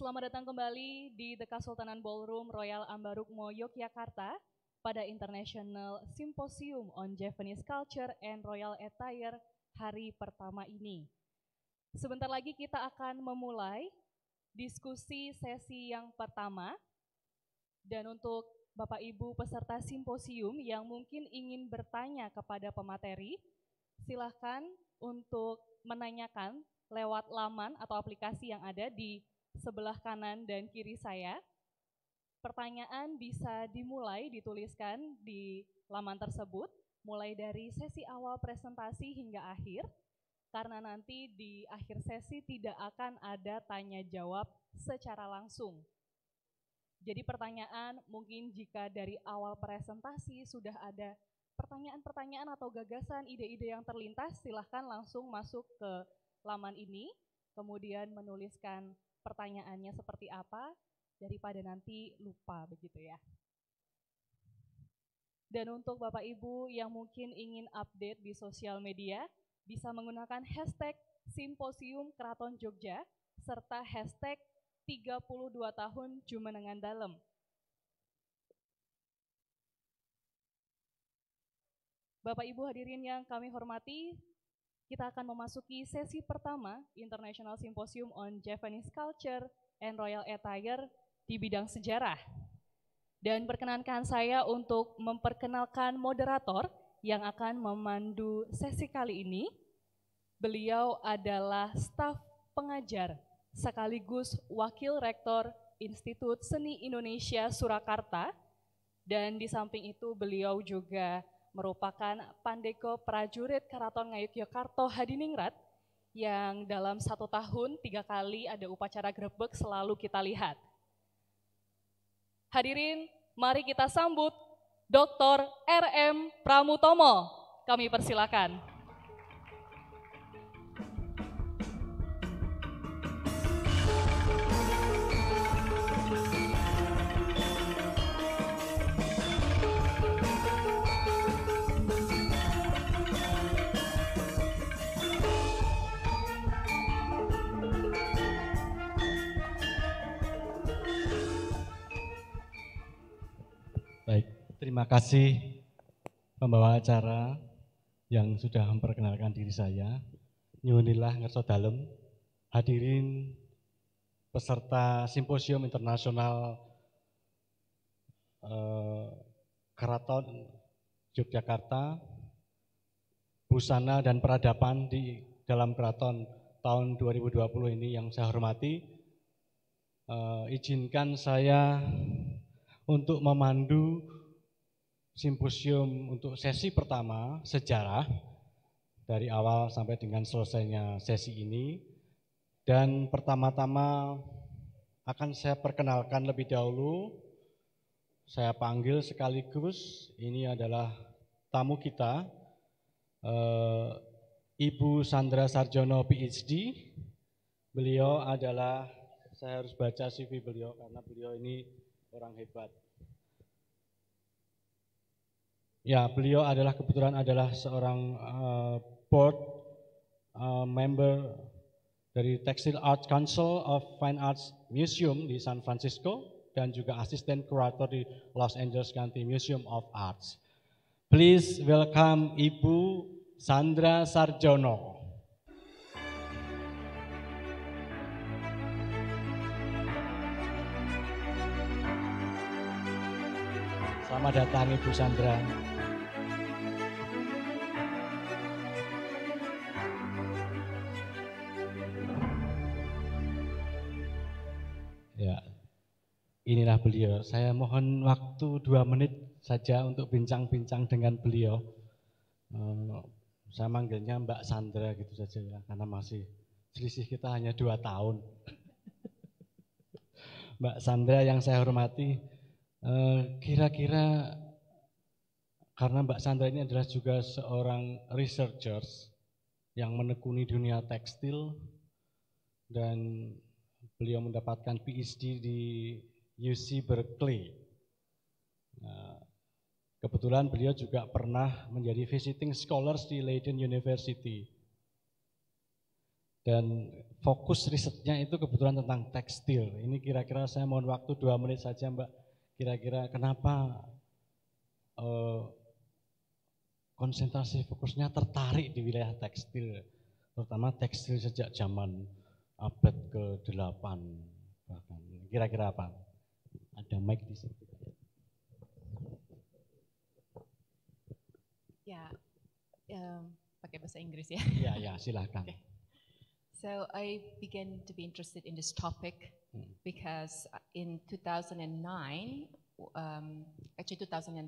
Selamat datang kembali di The Kasultanan Ballroom Royal Ambarukmo Yogyakarta pada International Symposium on Japanese Culture and Royal Attire hari pertama ini. Sebentar lagi kita akan memulai diskusi sesi yang pertama. Dan untuk Bapak Ibu peserta simposium yang mungkin ingin bertanya kepada pemateri, silahkan untuk menanyakan lewat laman atau aplikasi yang ada di sebelah kanan dan kiri saya. Pertanyaan bisa dimulai dituliskan di laman tersebut, mulai dari sesi awal presentasi hingga akhir, karena nanti di akhir sesi tidak akan ada tanya jawab secara langsung. Jadi pertanyaan mungkin jika dari awal presentasi sudah ada pertanyaan-pertanyaan atau gagasan, ide-ide yang terlintas, silahkan langsung masuk ke laman ini, kemudian menuliskan pertanyaannya seperti apa daripada nanti lupa begitu ya. Dan untuk Bapak Ibu yang mungkin ingin update di sosial media, bisa menggunakan hashtag Simposium Keraton Jogja serta hashtag 32 tahun Jumenengan Dalam. Bapak Ibu hadirin yang kami hormati, kita akan memasuki sesi pertama International Symposium on Japanese Culture and Royal Attire di bidang sejarah. Dan perkenankan saya untuk memperkenalkan moderator yang akan memandu sesi kali ini. Beliau adalah staf pengajar sekaligus wakil rektor Institut Seni Indonesia Surakarta dan di samping itu beliau juga merupakan Pandeko Prajurit Keraton Ngayogyakarta Hadiningrat yang dalam satu tahun tiga kali ada upacara grebek selalu kita lihat. Hadirin, mari kita sambut Dr. R.M. Pramutomo. Kami persilakan. Terima kasih pembawa acara yang sudah memperkenalkan diri saya. Nyunilah ngerso dalem. Hadirin peserta simposium internasional eh, Keraton Yogyakarta, busana dan peradaban di dalam keraton tahun 2020 ini yang saya hormati. Eh, izinkan saya untuk memandu simposium untuk sesi pertama sejarah dari awal sampai dengan selesainya sesi ini. Dan pertama-tama akan saya perkenalkan lebih dahulu. Saya panggil sekaligus ini adalah tamu kita, eh, Ibu Sandra Sarjono PhD. Beliau adalah saya harus baca CV beliau karena beliau ini orang hebat. Ya, beliau adalah kebetulan adalah seorang uh, board uh, member dari Textile Arts Council of Fine Arts Museum di San Francisco dan juga asisten kurator di Los Angeles County Museum of Arts. Please welcome Ibu Sandra Sarjono. Selamat datang Ibu Sandra. inilah beliau. Saya mohon waktu dua menit saja untuk bincang-bincang dengan beliau. Eh, saya manggilnya Mbak Sandra gitu saja ya, karena masih selisih kita hanya dua tahun. Mbak Sandra yang saya hormati, eh, kira-kira karena Mbak Sandra ini adalah juga seorang researchers yang menekuni dunia tekstil dan beliau mendapatkan PhD di UC Berkeley. Nah, kebetulan beliau juga pernah menjadi visiting scholars di Leiden University. Dan fokus risetnya itu kebetulan tentang tekstil. Ini kira-kira saya mohon waktu dua menit saja Mbak. Kira-kira kenapa uh, konsentrasi fokusnya tertarik di wilayah tekstil, terutama tekstil sejak zaman abad ke-8 Kira-kira apa? and Ya, yeah. um, pakai bahasa Inggris ya. Ya, ya, silakan. Okay. So I began to be interested in this topic hmm. because uh, in 2009, um, actually 2007,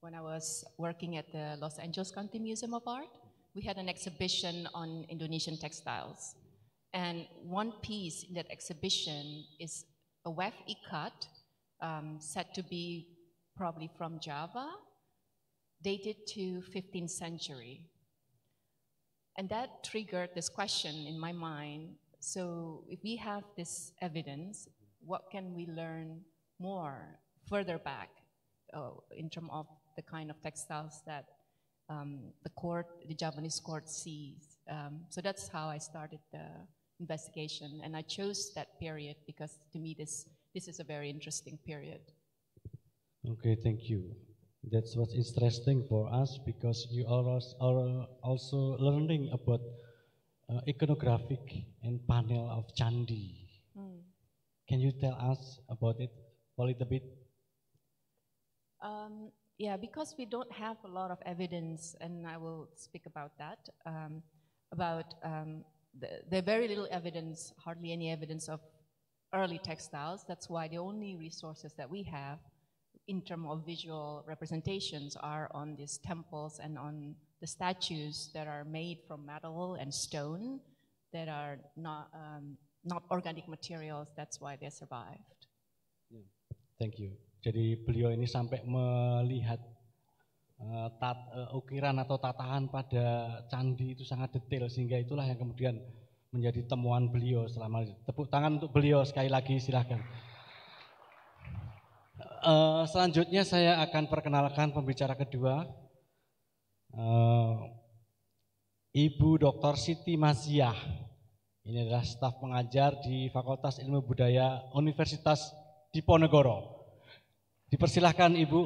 when I was working at the Los Angeles County Museum of Art, we had an exhibition on Indonesian textiles. And one piece in that exhibition is a weft ikat um, said to be probably from Java, dated to 15th century. And that triggered this question in my mind. So if we have this evidence, what can we learn more further back oh, in terms of the kind of textiles that um, the court, the Japanese court sees. Um, so that's how I started the investigation. And I chose that period because to me this this is a very interesting period. Okay, thank you. That's what's interesting for us because you are also learning about uh, iconographic and panel of Chandi. Mm. Can you tell us about it a little bit? Um, yeah, because we don't have a lot of evidence, and I will speak about that, um, about um, the, there very little evidence, hardly any evidence of early textiles. That's why the only resources that we have in terms of visual representations are on these temples and on the statues that are made from metal and stone that are not, um, not organic materials. That's why they survived. Yeah. Thank you. Jadi beliau ini sampai melihat uh, tat, uh, ukiran atau tatahan pada candi itu sangat detail sehingga itulah yang kemudian menjadi temuan beliau selama ini. Tepuk tangan untuk beliau sekali lagi silahkan. Uh, selanjutnya saya akan perkenalkan pembicara kedua, uh, Ibu Dr. Siti Masiah. Ini adalah staf pengajar di Fakultas Ilmu Budaya Universitas Diponegoro. Dipersilahkan Ibu.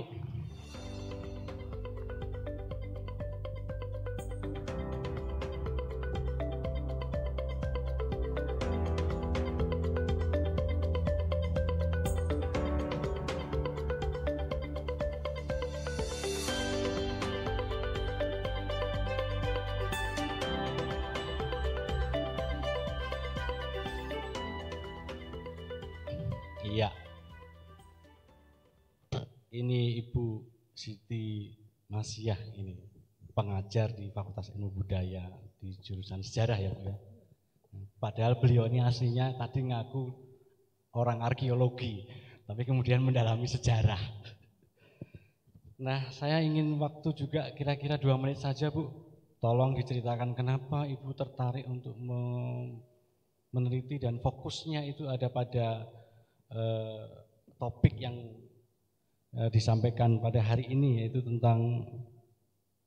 ilmu budaya di jurusan sejarah ya ya. Padahal beliau ini aslinya tadi ngaku orang arkeologi, tapi kemudian mendalami sejarah. Nah, saya ingin waktu juga kira-kira dua menit saja Bu. Tolong diceritakan kenapa Ibu tertarik untuk meneliti dan fokusnya itu ada pada eh, topik yang eh, disampaikan pada hari ini yaitu tentang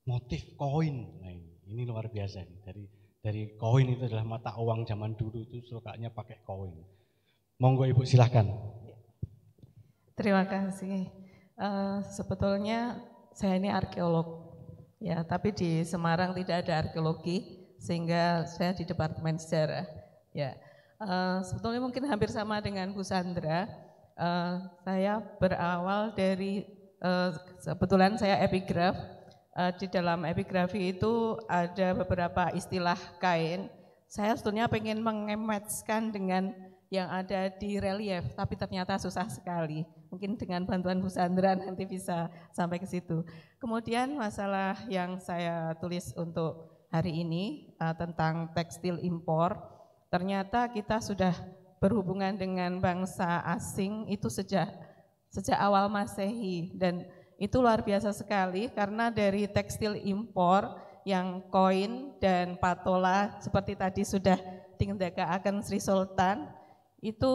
motif koin. Nah, ini luar biasa ini. Dari dari koin itu adalah mata uang zaman dulu itu sukanya pakai koin. Monggo Ibu silahkan. Terima kasih. Uh, sebetulnya saya ini arkeolog. Ya, tapi di Semarang tidak ada arkeologi sehingga saya di Departemen Sejarah. Ya. Uh, sebetulnya mungkin hampir sama dengan Bu Sandra. Uh, saya berawal dari uh, kebetulan saya epigraf uh, di dalam epigrafi itu ada beberapa istilah kain. Saya sebetulnya pengen mengematchkan dengan yang ada di relief, tapi ternyata susah sekali. Mungkin dengan bantuan Bu Sandra nanti bisa sampai ke situ. Kemudian masalah yang saya tulis untuk hari ini uh, tentang tekstil impor, ternyata kita sudah berhubungan dengan bangsa asing itu sejak sejak awal Masehi dan itu luar biasa sekali karena dari tekstil impor yang koin dan patola seperti tadi sudah Tingdaka akan Sri Sultan itu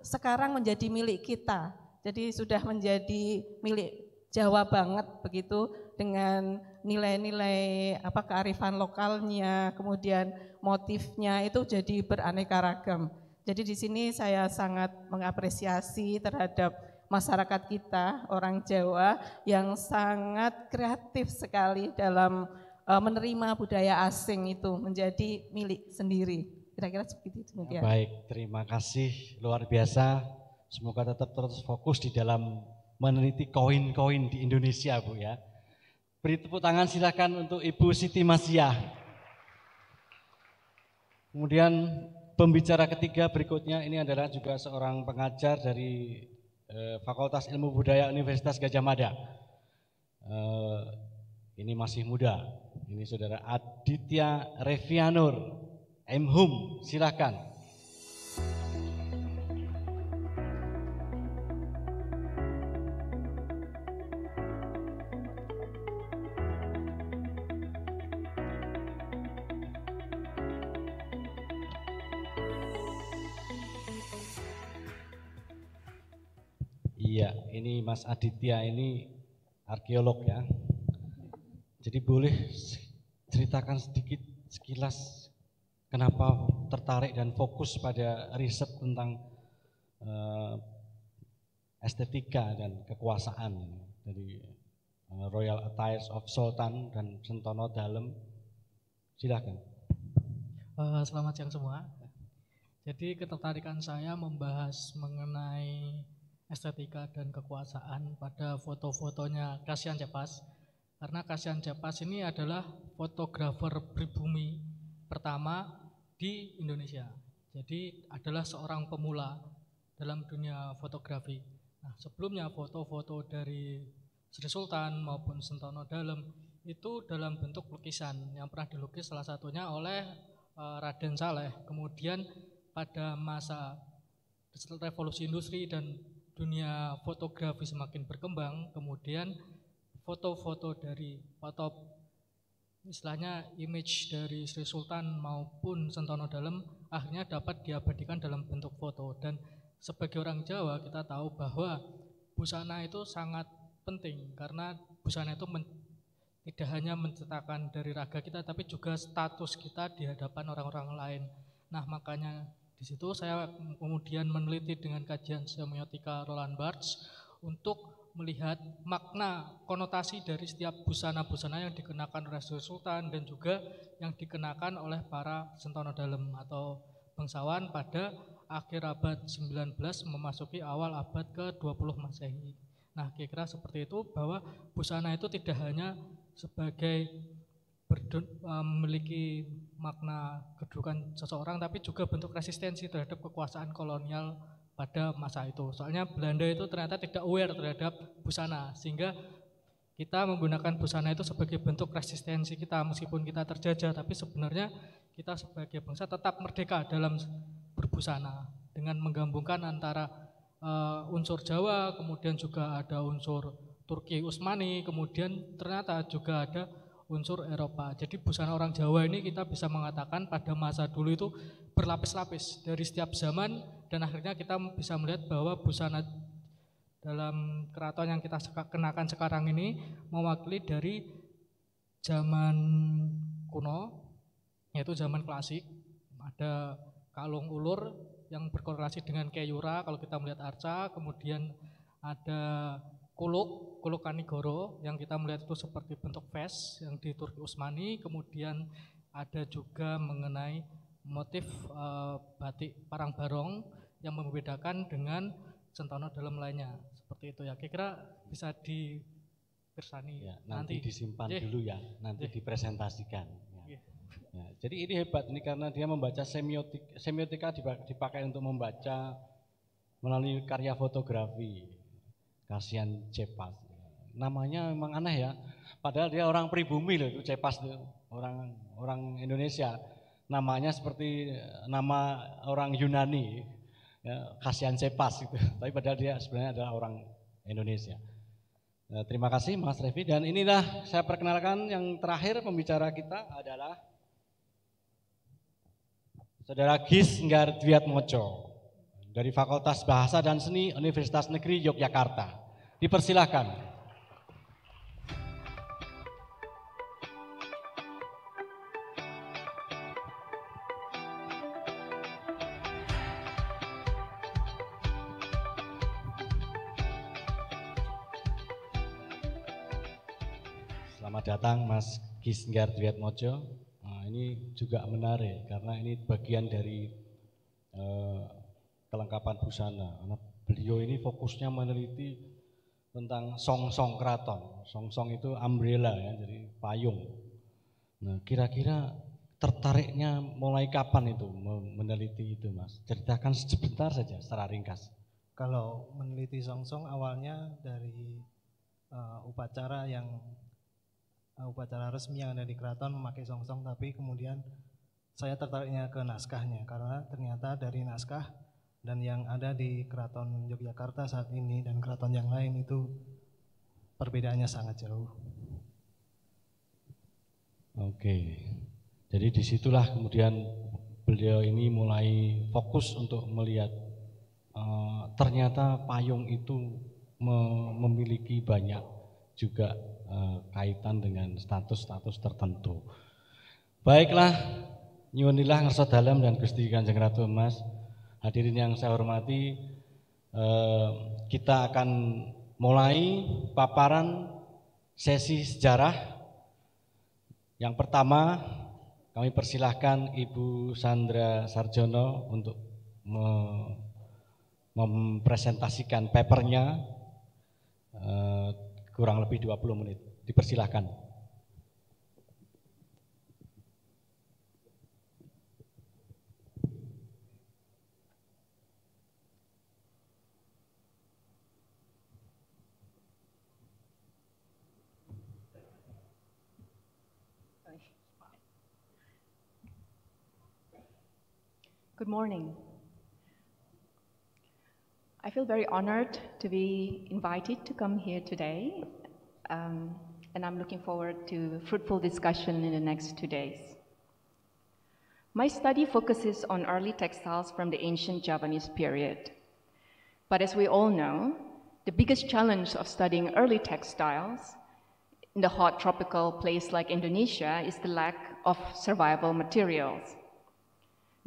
sekarang menjadi milik kita. Jadi sudah menjadi milik Jawa banget begitu dengan nilai-nilai apa kearifan lokalnya, kemudian motifnya itu jadi beraneka ragam. Jadi di sini saya sangat mengapresiasi terhadap masyarakat kita orang Jawa yang sangat kreatif sekali dalam eh, menerima budaya asing itu menjadi milik sendiri. Kira-kira seperti itu. Ya, baik, terima kasih luar biasa. Semoga tetap terus fokus di dalam meneliti koin-koin di Indonesia, Bu ya. Beri tepuk tangan silahkan untuk Ibu Siti Masiah. Kemudian pembicara ketiga berikutnya ini adalah juga seorang pengajar dari Eh, Fakultas Ilmu Budaya Universitas Gajah Mada. Eh, ini masih muda. Ini saudara Aditya Revianur, Mhum, silakan. Mas Aditya ini arkeolog ya. Jadi boleh ceritakan sedikit sekilas kenapa tertarik dan fokus pada riset tentang uh, estetika dan kekuasaan dari uh, Royal Attires of Sultan dan Sentono Dalem. silahkan. Uh, eh, selamat siang semua. Jadi ketertarikan saya membahas mengenai estetika dan kekuasaan pada foto-fotonya Kasian Cepas karena Kasian Cepas ini adalah fotografer pribumi pertama di Indonesia jadi adalah seorang pemula dalam dunia fotografi nah sebelumnya foto-foto dari Sri Sultan maupun Sentono Dalem itu dalam bentuk lukisan yang pernah dilukis salah satunya oleh eh, Raden Saleh. Kemudian pada masa revolusi industri dan dunia fotografi semakin berkembang, kemudian foto-foto dari atau istilahnya image dari Sri Sultan maupun Sentono Dalem akhirnya dapat diabadikan dalam bentuk foto dan sebagai orang Jawa kita tahu bahwa busana itu sangat penting karena busana itu men, tidak hanya mencetakkan dari raga kita tapi juga status kita di hadapan orang-orang lain. Nah, makanya di situ saya kemudian meneliti dengan kajian semiotika Roland Barthes untuk melihat makna konotasi dari setiap busana-busana yang dikenakan Rasul Sultan dan juga yang dikenakan oleh para sentono dalam atau bangsawan pada akhir abad 19 memasuki awal abad ke-20 Masehi. Nah, kira-kira seperti itu bahwa busana itu tidak hanya sebagai eh, memiliki makna kedudukan seseorang tapi juga bentuk resistensi terhadap kekuasaan kolonial pada masa itu. Soalnya Belanda itu ternyata tidak aware terhadap busana sehingga kita menggunakan busana itu sebagai bentuk resistensi kita meskipun kita terjajah tapi sebenarnya kita sebagai bangsa tetap merdeka dalam berbusana dengan menggabungkan antara uh, unsur Jawa kemudian juga ada unsur Turki Utsmani kemudian ternyata juga ada unsur Eropa. Jadi busana orang Jawa ini kita bisa mengatakan pada masa dulu itu berlapis-lapis dari setiap zaman dan akhirnya kita bisa melihat bahwa busana dalam keraton yang kita kenakan sekarang ini mewakili dari zaman kuno yaitu zaman klasik ada kalung ulur yang berkorelasi dengan keyura kalau kita melihat arca kemudian ada kuluk, kuluk kanigoro yang kita melihat itu seperti bentuk vest yang di Turki Utsmani, kemudian ada juga mengenai motif e, batik parang barong yang membedakan dengan centono dalam lainnya. Seperti itu ya. Kira-kira bisa di Ya, nanti, nanti disimpan yeah. dulu ya, nanti yeah. dipresentasikan. Ya. Iya. ya, jadi ini hebat ini karena dia membaca semiotik, semiotika dipakai untuk membaca melalui karya fotografi. Kasihan cepat Namanya memang aneh ya. Padahal dia orang pribumi loh itu Cepas itu. Orang orang Indonesia. Namanya seperti nama orang Yunani. Ya, kasihan Cepas gitu. Tapi padahal dia sebenarnya adalah orang Indonesia. Nah, terima kasih Mas Revi dan inilah saya perkenalkan yang terakhir pembicara kita adalah Saudara Gis Dwiat Mojo dari Fakultas Bahasa dan Seni Universitas Negeri Yogyakarta. Dipersilahkan. Selamat datang Mas Dwiat Mojo. Nah, ini juga menarik karena ini bagian dari eh, kelengkapan busana. Karena beliau ini fokusnya meneliti tentang song-song keraton. Song-song itu umbrella ya, jadi payung. Nah, kira-kira tertariknya mulai kapan itu meneliti itu, Mas? Ceritakan sebentar saja secara ringkas. Kalau meneliti song song awalnya dari uh, upacara yang uh, upacara resmi yang ada di keraton memakai song song, tapi kemudian saya tertariknya ke naskahnya karena ternyata dari naskah dan yang ada di Keraton Yogyakarta saat ini dan keraton yang lain itu perbedaannya sangat jauh. Oke, jadi disitulah kemudian beliau ini mulai fokus untuk melihat e, ternyata payung itu memiliki banyak juga e, kaitan dengan status-status tertentu. Baiklah, nyuwunilah ngerso dalam dan Gusti Kanjeng Ratu Mas hadirin yang saya hormati, eh, kita akan mulai paparan sesi sejarah. Yang pertama, kami persilahkan Ibu Sandra Sarjono untuk mempresentasikan papernya eh, kurang lebih 20 menit. Dipersilahkan. Good morning. I feel very honored to be invited to come here today, um, and I'm looking forward to fruitful discussion in the next two days. My study focuses on early textiles from the ancient Javanese period. But as we all know, the biggest challenge of studying early textiles in the hot tropical place like Indonesia is the lack of survival materials.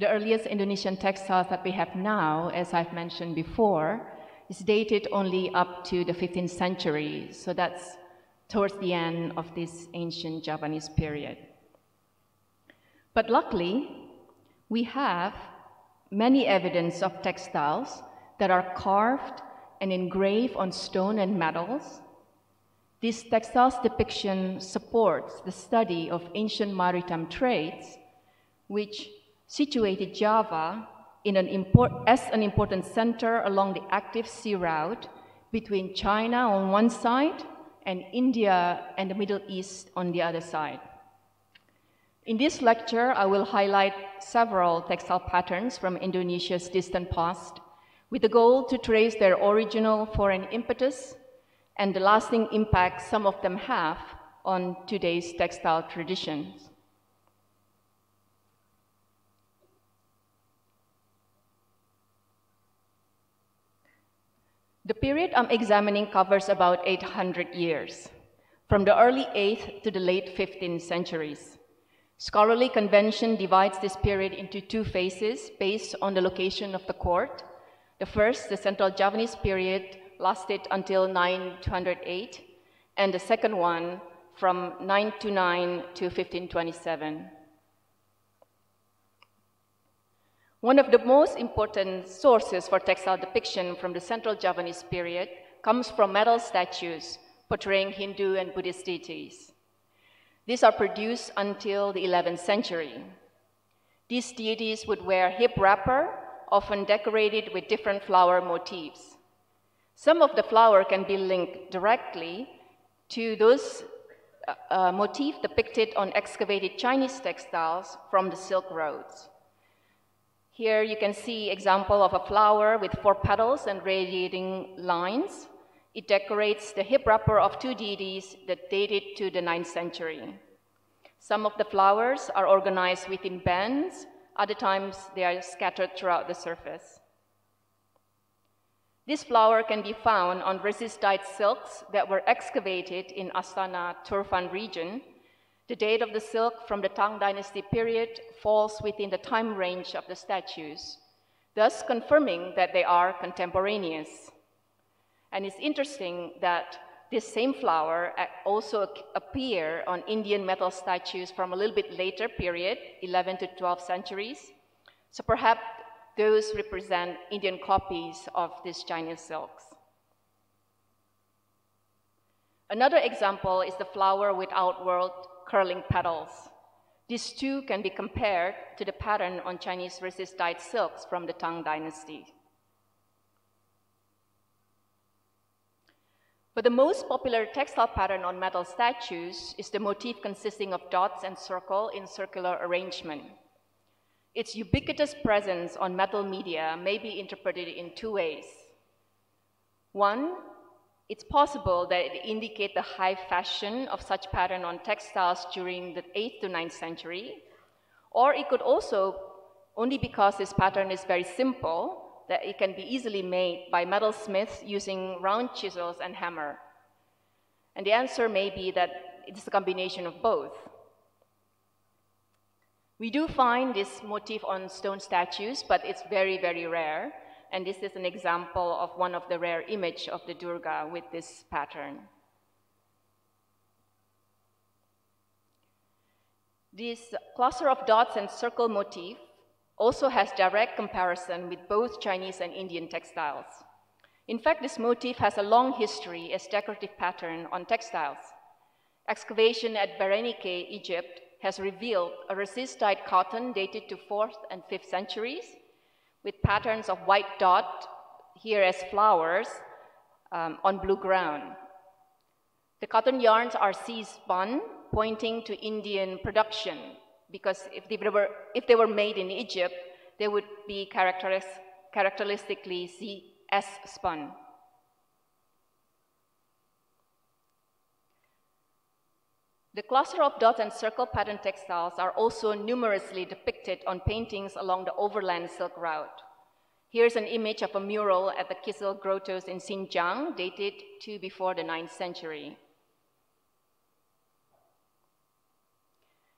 The earliest Indonesian textiles that we have now, as I've mentioned before, is dated only up to the 15th century, so that's towards the end of this ancient Javanese period. But luckily, we have many evidence of textiles that are carved and engraved on stone and metals. This textiles depiction supports the study of ancient maritime trades, which situated Java an import, as an important center along the active sea route between China on one side and India and the Middle East on the other side. In this lecture, I will highlight several textile patterns from Indonesia's distant past with the goal to trace their original foreign impetus and the lasting impact some of them have on today's textile traditions. The period I'm examining covers about 800 years, from the early 8th to the late 15th centuries. Scholarly convention divides this period into two phases based on the location of the court. The first, the Central Javanese period, lasted until 908, and the second one from 929 to 1527. One of the most important sources for textile depiction from the Central Javanese period comes from metal statues portraying Hindu and Buddhist deities. These are produced until the 11th century. These deities would wear hip wrapper, often decorated with different flower motifs. Some of the flower can be linked directly to those uh, uh, motif depicted on excavated Chinese textiles from the Silk Roads. Here you can see example of a flower with four petals and radiating lines. It decorates the hip wrapper of two deities that dated to the 9th century. Some of the flowers are organized within bands, other times they are scattered throughout the surface. This flower can be found on resist-dyed silks that were excavated in Astana Turfan region the date of the silk from the Tang Dynasty period falls within the time range of the statues, thus confirming that they are contemporaneous. And it's interesting that this same flower also appear on Indian metal statues from a little bit later period, 11 to 12 centuries. So perhaps those represent Indian copies of these Chinese silks. Another example is the flower without world curling petals. These two can be compared to the pattern on Chinese resist-dyed silks from the Tang dynasty. But the most popular textile pattern on metal statues is the motif consisting of dots and circle in circular arrangement. Its ubiquitous presence on metal media may be interpreted in two ways. One it's possible that it indicate the high fashion of such pattern on textiles during the 8th to 9th century, or it could also, only because this pattern is very simple, that it can be easily made by metalsmiths using round chisels and hammer. And the answer may be that it's a combination of both. We do find this motif on stone statues, but it's very, very rare. And this is an example of one of the rare image of the Durga with this pattern. This cluster of dots and circle motif also has direct comparison with both Chinese and Indian textiles. In fact, this motif has a long history as decorative pattern on textiles. Excavation at Berenike, Egypt, has revealed a resist-dyed cotton dated to 4th and 5th centuries with patterns of white dot, here as flowers, um, on blue ground. The cotton yarns are C-spun, pointing to Indian production, because if they were, if they were made in Egypt, they would be characteris characteristically C-S-spun. The cluster of dot and circle pattern textiles are also numerously depicted on paintings along the overland silk route. Here's an image of a mural at the Kizil Grottoes in Xinjiang, dated to before the 9th century.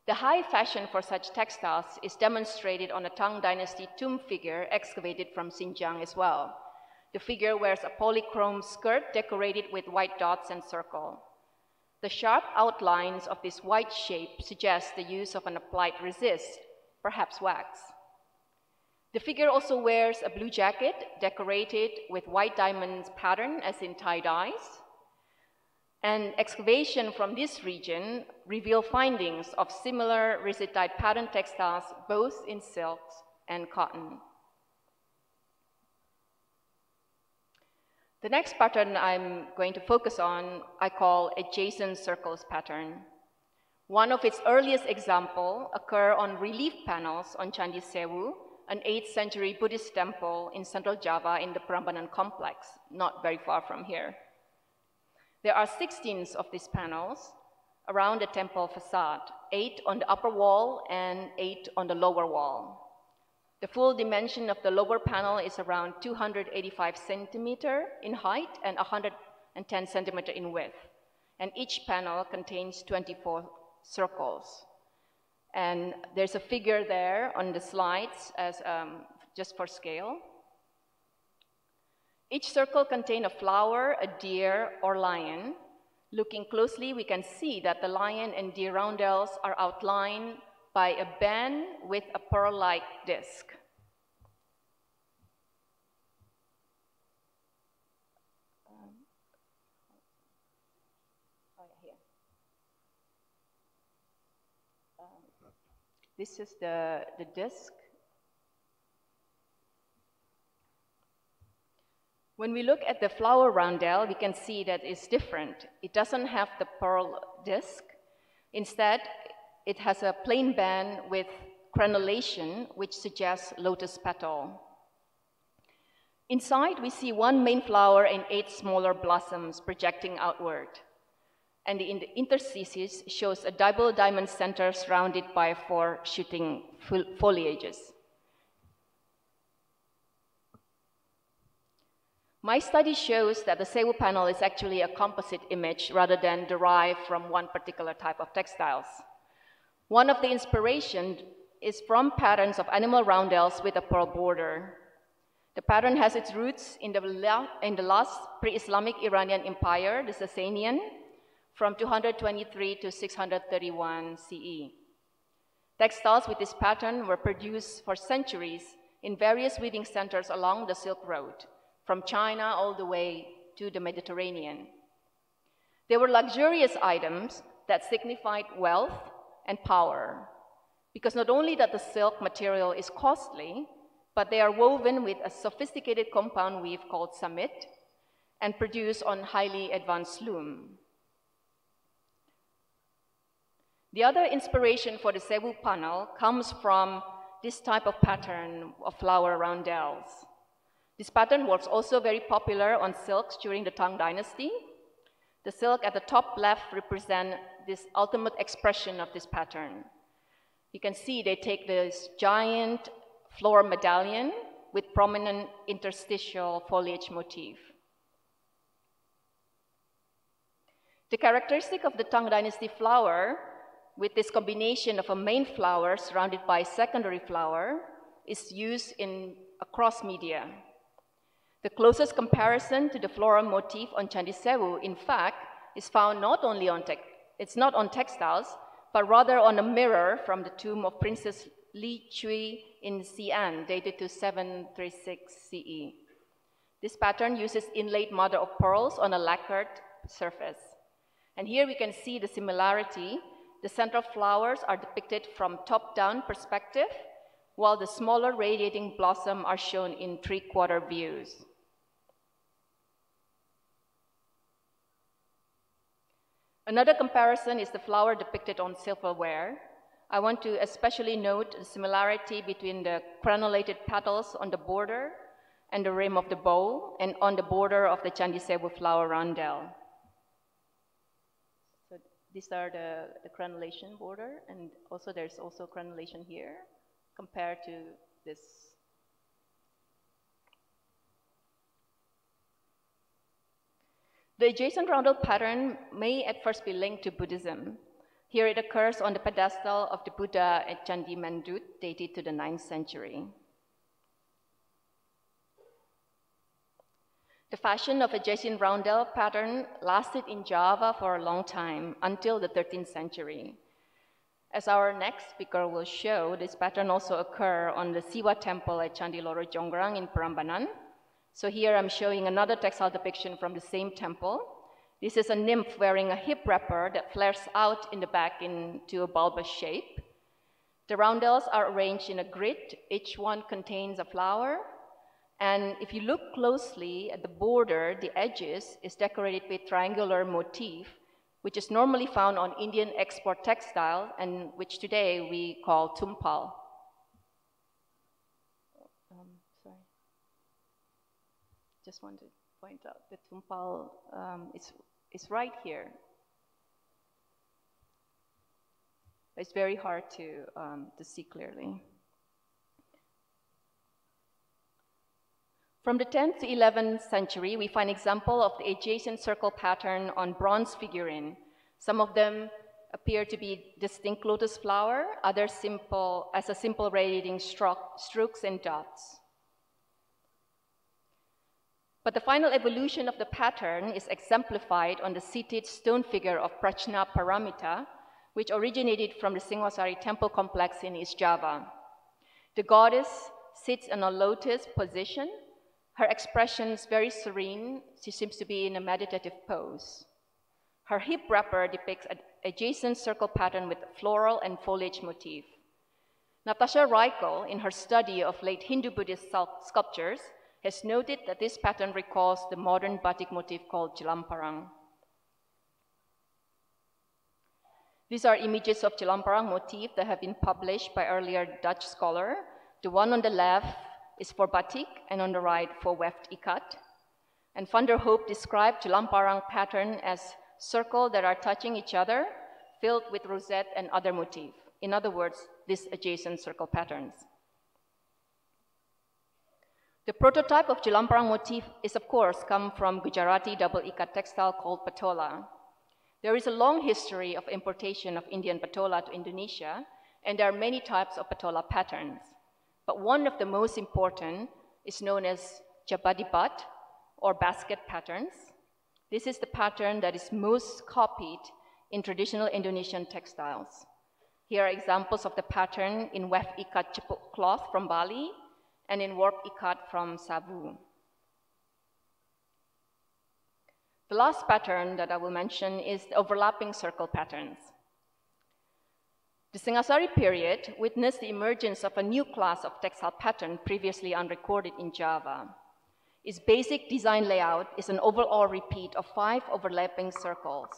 The high fashion for such textiles is demonstrated on a Tang Dynasty tomb figure excavated from Xinjiang as well. The figure wears a polychrome skirt decorated with white dots and circle. The sharp outlines of this white shape suggest the use of an applied resist, perhaps wax. The figure also wears a blue jacket decorated with white diamonds pattern as in tie-dyes. And excavation from this region reveal findings of similar resid dye pattern textiles both in silks and cotton. The next pattern I'm going to focus on, I call adjacent circles pattern. One of its earliest examples occur on relief panels on Candi Sewu, an 8th century Buddhist temple in central Java in the Prambanan complex, not very far from here. There are 16 of these panels around the temple facade, eight on the upper wall and eight on the lower wall. The full dimension of the lower panel is around 285 centimeter in height and 110 centimeter in width. And each panel contains 24 circles. And there's a figure there on the slides as um, just for scale. Each circle contains a flower, a deer, or lion. Looking closely, we can see that the lion and deer roundels are outlined by a band with a pearl-like disc. Um, oh, um, this is the, the disc. When we look at the flower rondel, we can see that it's different. It doesn't have the pearl disc. Instead, it has a plain band with crenellation, which suggests lotus petal. Inside, we see one main flower and eight smaller blossoms projecting outward. And in the interstices shows a double diamond center surrounded by four shooting foliages. My study shows that the sewu panel is actually a composite image rather than derived from one particular type of textiles. One of the inspiration is from patterns of animal roundels with a pearl border. The pattern has its roots in the, in the last pre-Islamic Iranian empire, the Sasanian, from 223 to 631 CE. Textiles with this pattern were produced for centuries in various weaving centers along the Silk Road, from China all the way to the Mediterranean. They were luxurious items that signified wealth and power. Because not only that the silk material is costly, but they are woven with a sophisticated compound weave called samit and produced on highly advanced loom. The other inspiration for the Cebu panel comes from this type of pattern of flower roundels. This pattern was also very popular on silks during the Tang Dynasty. The silk at the top left represents this ultimate expression of this pattern. You can see they take this giant floor medallion with prominent interstitial foliage motif. The characteristic of the Tang Dynasty flower with this combination of a main flower surrounded by a secondary flower is used in across media. The closest comparison to the floral motif on Chandisewu, in fact, is found not only on it's not on textiles, but rather on a mirror from the tomb of Princess Li Chui in Xi'an, dated to 736 CE. This pattern uses inlaid mother of pearls on a lacquered surface. And here we can see the similarity. The central flowers are depicted from top-down perspective, while the smaller radiating blossom are shown in three-quarter views. Another comparison is the flower depicted on silverware. I want to especially note the similarity between the crenulated petals on the border and the rim of the bowl and on the border of the Chandisewu flower rondel. So these are the, the crenulation border and also there's also crenulation here compared to this The adjacent roundel pattern may at first be linked to Buddhism. Here it occurs on the pedestal of the Buddha at Chandi Mandut, dated to the 9th century. The fashion of adjacent roundel pattern lasted in Java for a long time, until the 13th century. As our next speaker will show, this pattern also occur on the Siwa temple at Loro Jonggrang in Prambanan, so here I'm showing another textile depiction from the same temple. This is a nymph wearing a hip wrapper that flares out in the back into a bulbous shape. The roundels are arranged in a grid. Each one contains a flower. And if you look closely at the border, the edges is decorated with triangular motif, which is normally found on Indian export textile and which today we call tumpal. just want to point out that Tumpal um, is, is right here. It's very hard to, um, to see clearly. From the 10th to 11th century, we find example of the adjacent circle pattern on bronze figurine. Some of them appear to be distinct lotus flower, others simple as a simple radiating strokes and dots. But the final evolution of the pattern is exemplified on the seated stone figure of Prachna Paramita, which originated from the Singhasari temple complex in East Java. The goddess sits in a lotus position. Her expression is very serene. She seems to be in a meditative pose. Her hip wrapper depicts an adjacent circle pattern with floral and foliage motif. Natasha Reichel, in her study of late Hindu Buddhist sculptures, has noted that this pattern recalls the modern batik motif called Jelamparang. These are images of Jelamparang motif that have been published by earlier Dutch scholar. The one on the left is for batik and on the right for weft ikat. And van der Hoop described Jelamparang pattern as circles that are touching each other, filled with rosette and other motif. In other words, these adjacent circle patterns. The prototype of Jelamparang motif is of course come from Gujarati double ikat textile called patola. There is a long history of importation of Indian patola to Indonesia, and there are many types of patola patterns. But one of the most important is known as jabadipat, or basket patterns. This is the pattern that is most copied in traditional Indonesian textiles. Here are examples of the pattern in weft ikat cloth from Bali, and in warp ikat from Savu. The last pattern that I will mention is the overlapping circle patterns. The Singasari period witnessed the emergence of a new class of textile pattern previously unrecorded in Java. Its basic design layout is an overall repeat of five overlapping circles.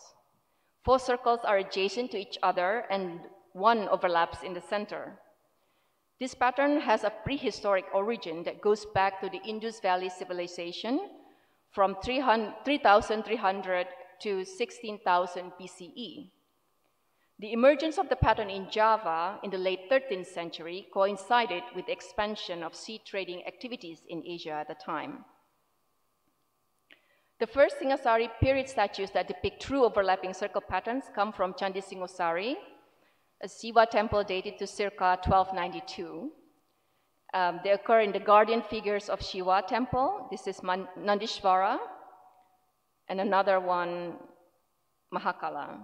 Four circles are adjacent to each other and one overlaps in the center. This pattern has a prehistoric origin that goes back to the Indus Valley civilization from 3,300 to 16,000 BCE. The emergence of the pattern in Java in the late 13th century coincided with the expansion of sea trading activities in Asia at the time. The first Singasari period statues that depict true overlapping circle patterns come from Chandisingosari, a Siva temple dated to circa 1292. Um, they occur in the guardian figures of Shiva temple. This is Man Nandishvara, and another one, Mahakala.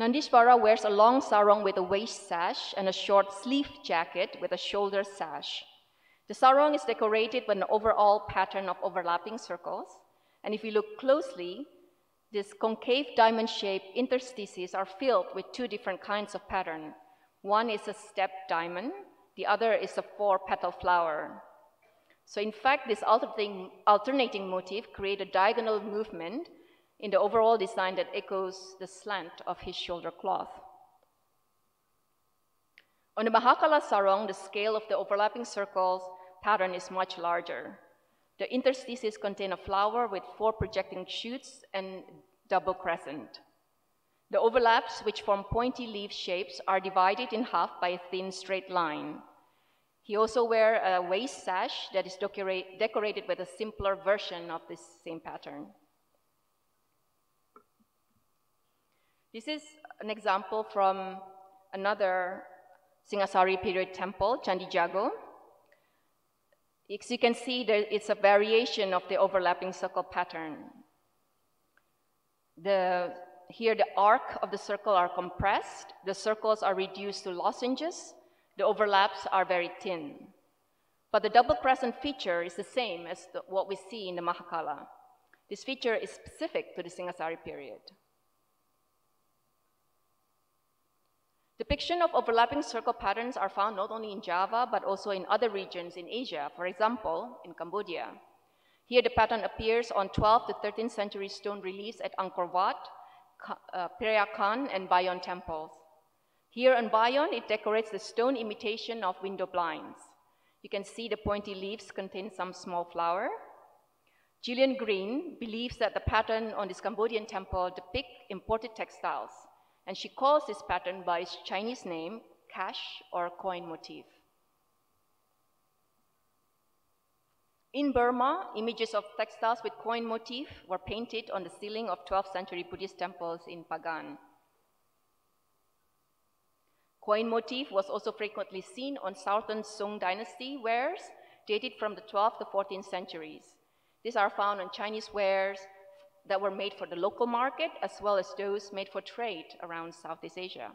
Nandishvara wears a long sarong with a waist sash and a short sleeve jacket with a shoulder sash. The sarong is decorated with an overall pattern of overlapping circles, and if you look closely, this concave diamond-shaped interstices are filled with two different kinds of pattern. One is a stepped diamond, the other is a four-petal flower. So in fact, this alternating, alternating motif creates a diagonal movement in the overall design that echoes the slant of his shoulder cloth. On the Mahakala sarong, the scale of the overlapping circles pattern is much larger. The interstices contain a flower with four projecting shoots and double crescent. The overlaps, which form pointy leaf shapes, are divided in half by a thin straight line. He also wears a waist sash that is decorated with a simpler version of this same pattern. This is an example from another Singasari period temple, Chandijago, as you can see, there, it's a variation of the overlapping circle pattern. The, here, the arc of the circle are compressed. The circles are reduced to lozenges. The overlaps are very thin. But the double crescent feature is the same as the, what we see in the Mahakala. This feature is specific to the Singhasari period. Depiction of overlapping circle patterns are found not only in Java, but also in other regions in Asia, for example, in Cambodia. Here the pattern appears on 12th to 13th century stone reliefs at Angkor Wat, uh, Khan, and Bayon temples. Here on Bayon, it decorates the stone imitation of window blinds. You can see the pointy leaves contain some small flower. Gillian Green believes that the pattern on this Cambodian temple depicts imported textiles and she calls this pattern by its Chinese name, cash or coin motif. In Burma, images of textiles with coin motif were painted on the ceiling of 12th century Buddhist temples in Pagan. Coin motif was also frequently seen on southern Song dynasty wares dated from the 12th to 14th centuries. These are found on Chinese wares, that were made for the local market as well as those made for trade around Southeast Asia.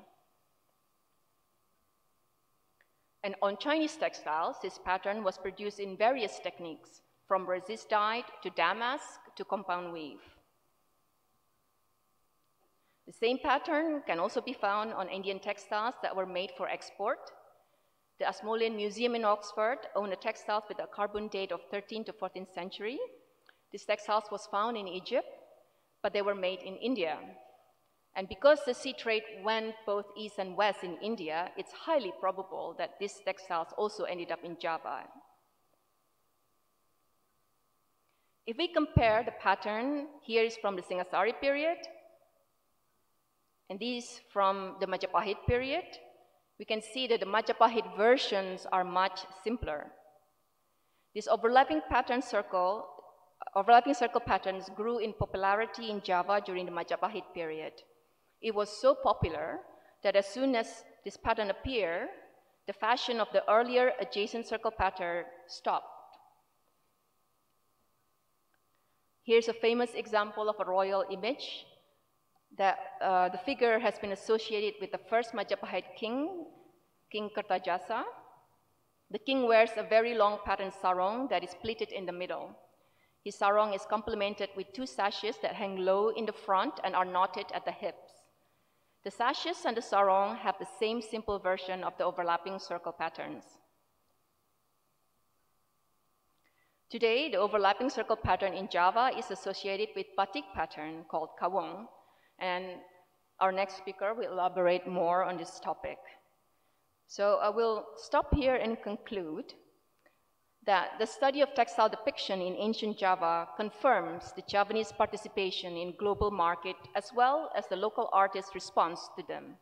And on Chinese textiles, this pattern was produced in various techniques, from resist dyed to damask to compound weave. The same pattern can also be found on Indian textiles that were made for export. The Asmolean Museum in Oxford owned a textile with a carbon date of 13th to 14th century. This textile was found in Egypt but they were made in India. And because the sea trade went both east and west in India, it's highly probable that these textiles also ended up in Java. If we compare the pattern, here is from the Singhasari period, and these from the Majapahit period, we can see that the Majapahit versions are much simpler. This overlapping pattern circle Overlapping circle patterns grew in popularity in Java during the Majapahit period. It was so popular that as soon as this pattern appeared, the fashion of the earlier adjacent circle pattern stopped. Here's a famous example of a royal image. That, uh, the figure has been associated with the first Majapahit king, King Kartajasa. The king wears a very long pattern sarong that is pleated in the middle. His sarong is complemented with two sashes that hang low in the front and are knotted at the hips. The sashes and the sarong have the same simple version of the overlapping circle patterns. Today, the overlapping circle pattern in Java is associated with batik pattern called kawong, and our next speaker will elaborate more on this topic. So I will stop here and conclude that the study of textile depiction in ancient Java confirms the Javanese participation in global market as well as the local artists' response to them.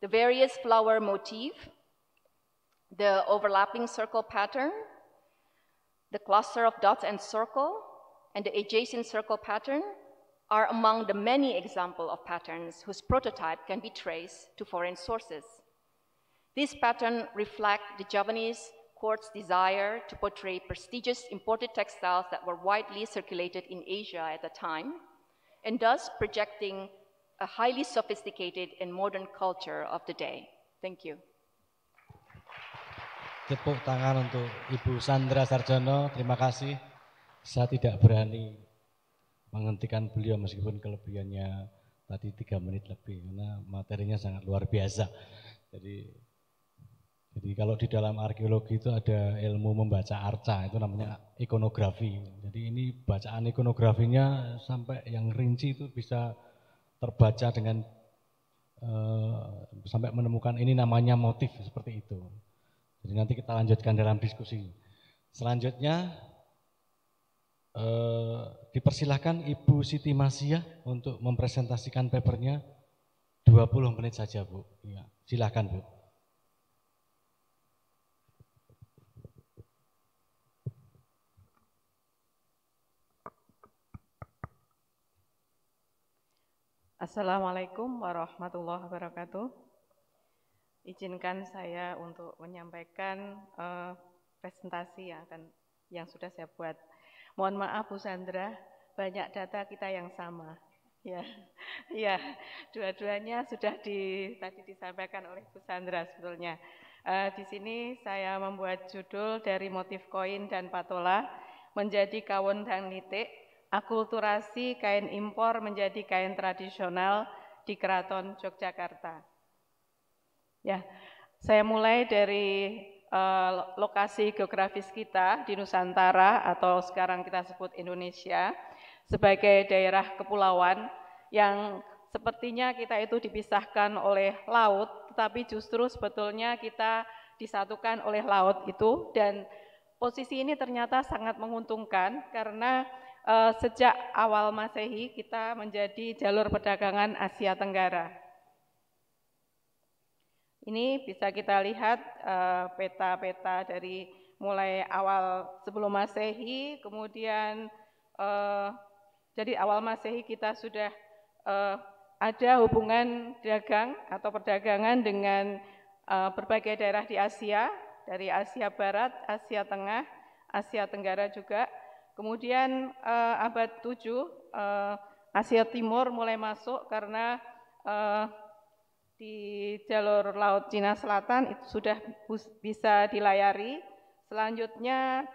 The various flower motif, the overlapping circle pattern, the cluster of dots and circle, and the adjacent circle pattern are among the many examples of patterns whose prototype can be traced to foreign sources. These patterns reflect the Javanese court's desire to portray prestigious imported textiles that were widely circulated in Asia at the time, and thus projecting a highly sophisticated and modern culture of the day. Thank you. Tepuk tangan untuk Ibu Sandra Sarjono, terima kasih. Saya tidak berani menghentikan beliau meskipun kelebihannya tadi tiga menit lebih karena materinya sangat luar biasa. Jadi Jadi kalau di dalam arkeologi itu ada ilmu membaca arca, itu namanya ikonografi. Jadi ini bacaan ikonografinya sampai yang rinci itu bisa terbaca dengan uh, sampai menemukan ini namanya motif seperti itu. Jadi nanti kita lanjutkan dalam diskusi. Selanjutnya uh, dipersilahkan Ibu Siti Masia untuk mempresentasikan papernya 20 menit saja Bu. Ya, silahkan Bu. Assalamualaikum warahmatullahi wabarakatuh. Izinkan saya untuk menyampaikan uh, presentasi yang akan yang sudah saya buat. Mohon maaf Bu Sandra, banyak data kita yang sama. Ya, ya, dua-duanya sudah di, tadi disampaikan oleh Bu Sandra sebetulnya. Uh, di sini saya membuat judul dari motif koin dan patola menjadi kawon dan nitik akulturasi kain impor menjadi kain tradisional di Keraton Yogyakarta. Ya, saya mulai dari uh, lokasi geografis kita di Nusantara atau sekarang kita sebut Indonesia sebagai daerah kepulauan yang sepertinya kita itu dipisahkan oleh laut, tetapi justru sebetulnya kita disatukan oleh laut itu dan posisi ini ternyata sangat menguntungkan karena uh, sejak awal Masehi kita menjadi jalur perdagangan Asia Tenggara. Ini bisa kita lihat eh, peta-peta uh, dari mulai awal sebelum Masehi, kemudian uh, jadi awal Masehi kita sudah uh, ada hubungan dagang atau perdagangan dengan uh, berbagai daerah di Asia, dari Asia Barat, Asia Tengah, Asia Tenggara juga. Kemudian uh, abad 7 uh, eh, Asia Timur mulai masuk karena uh, di jalur laut Cina Selatan itu sudah bisa dilayari. Selanjutnya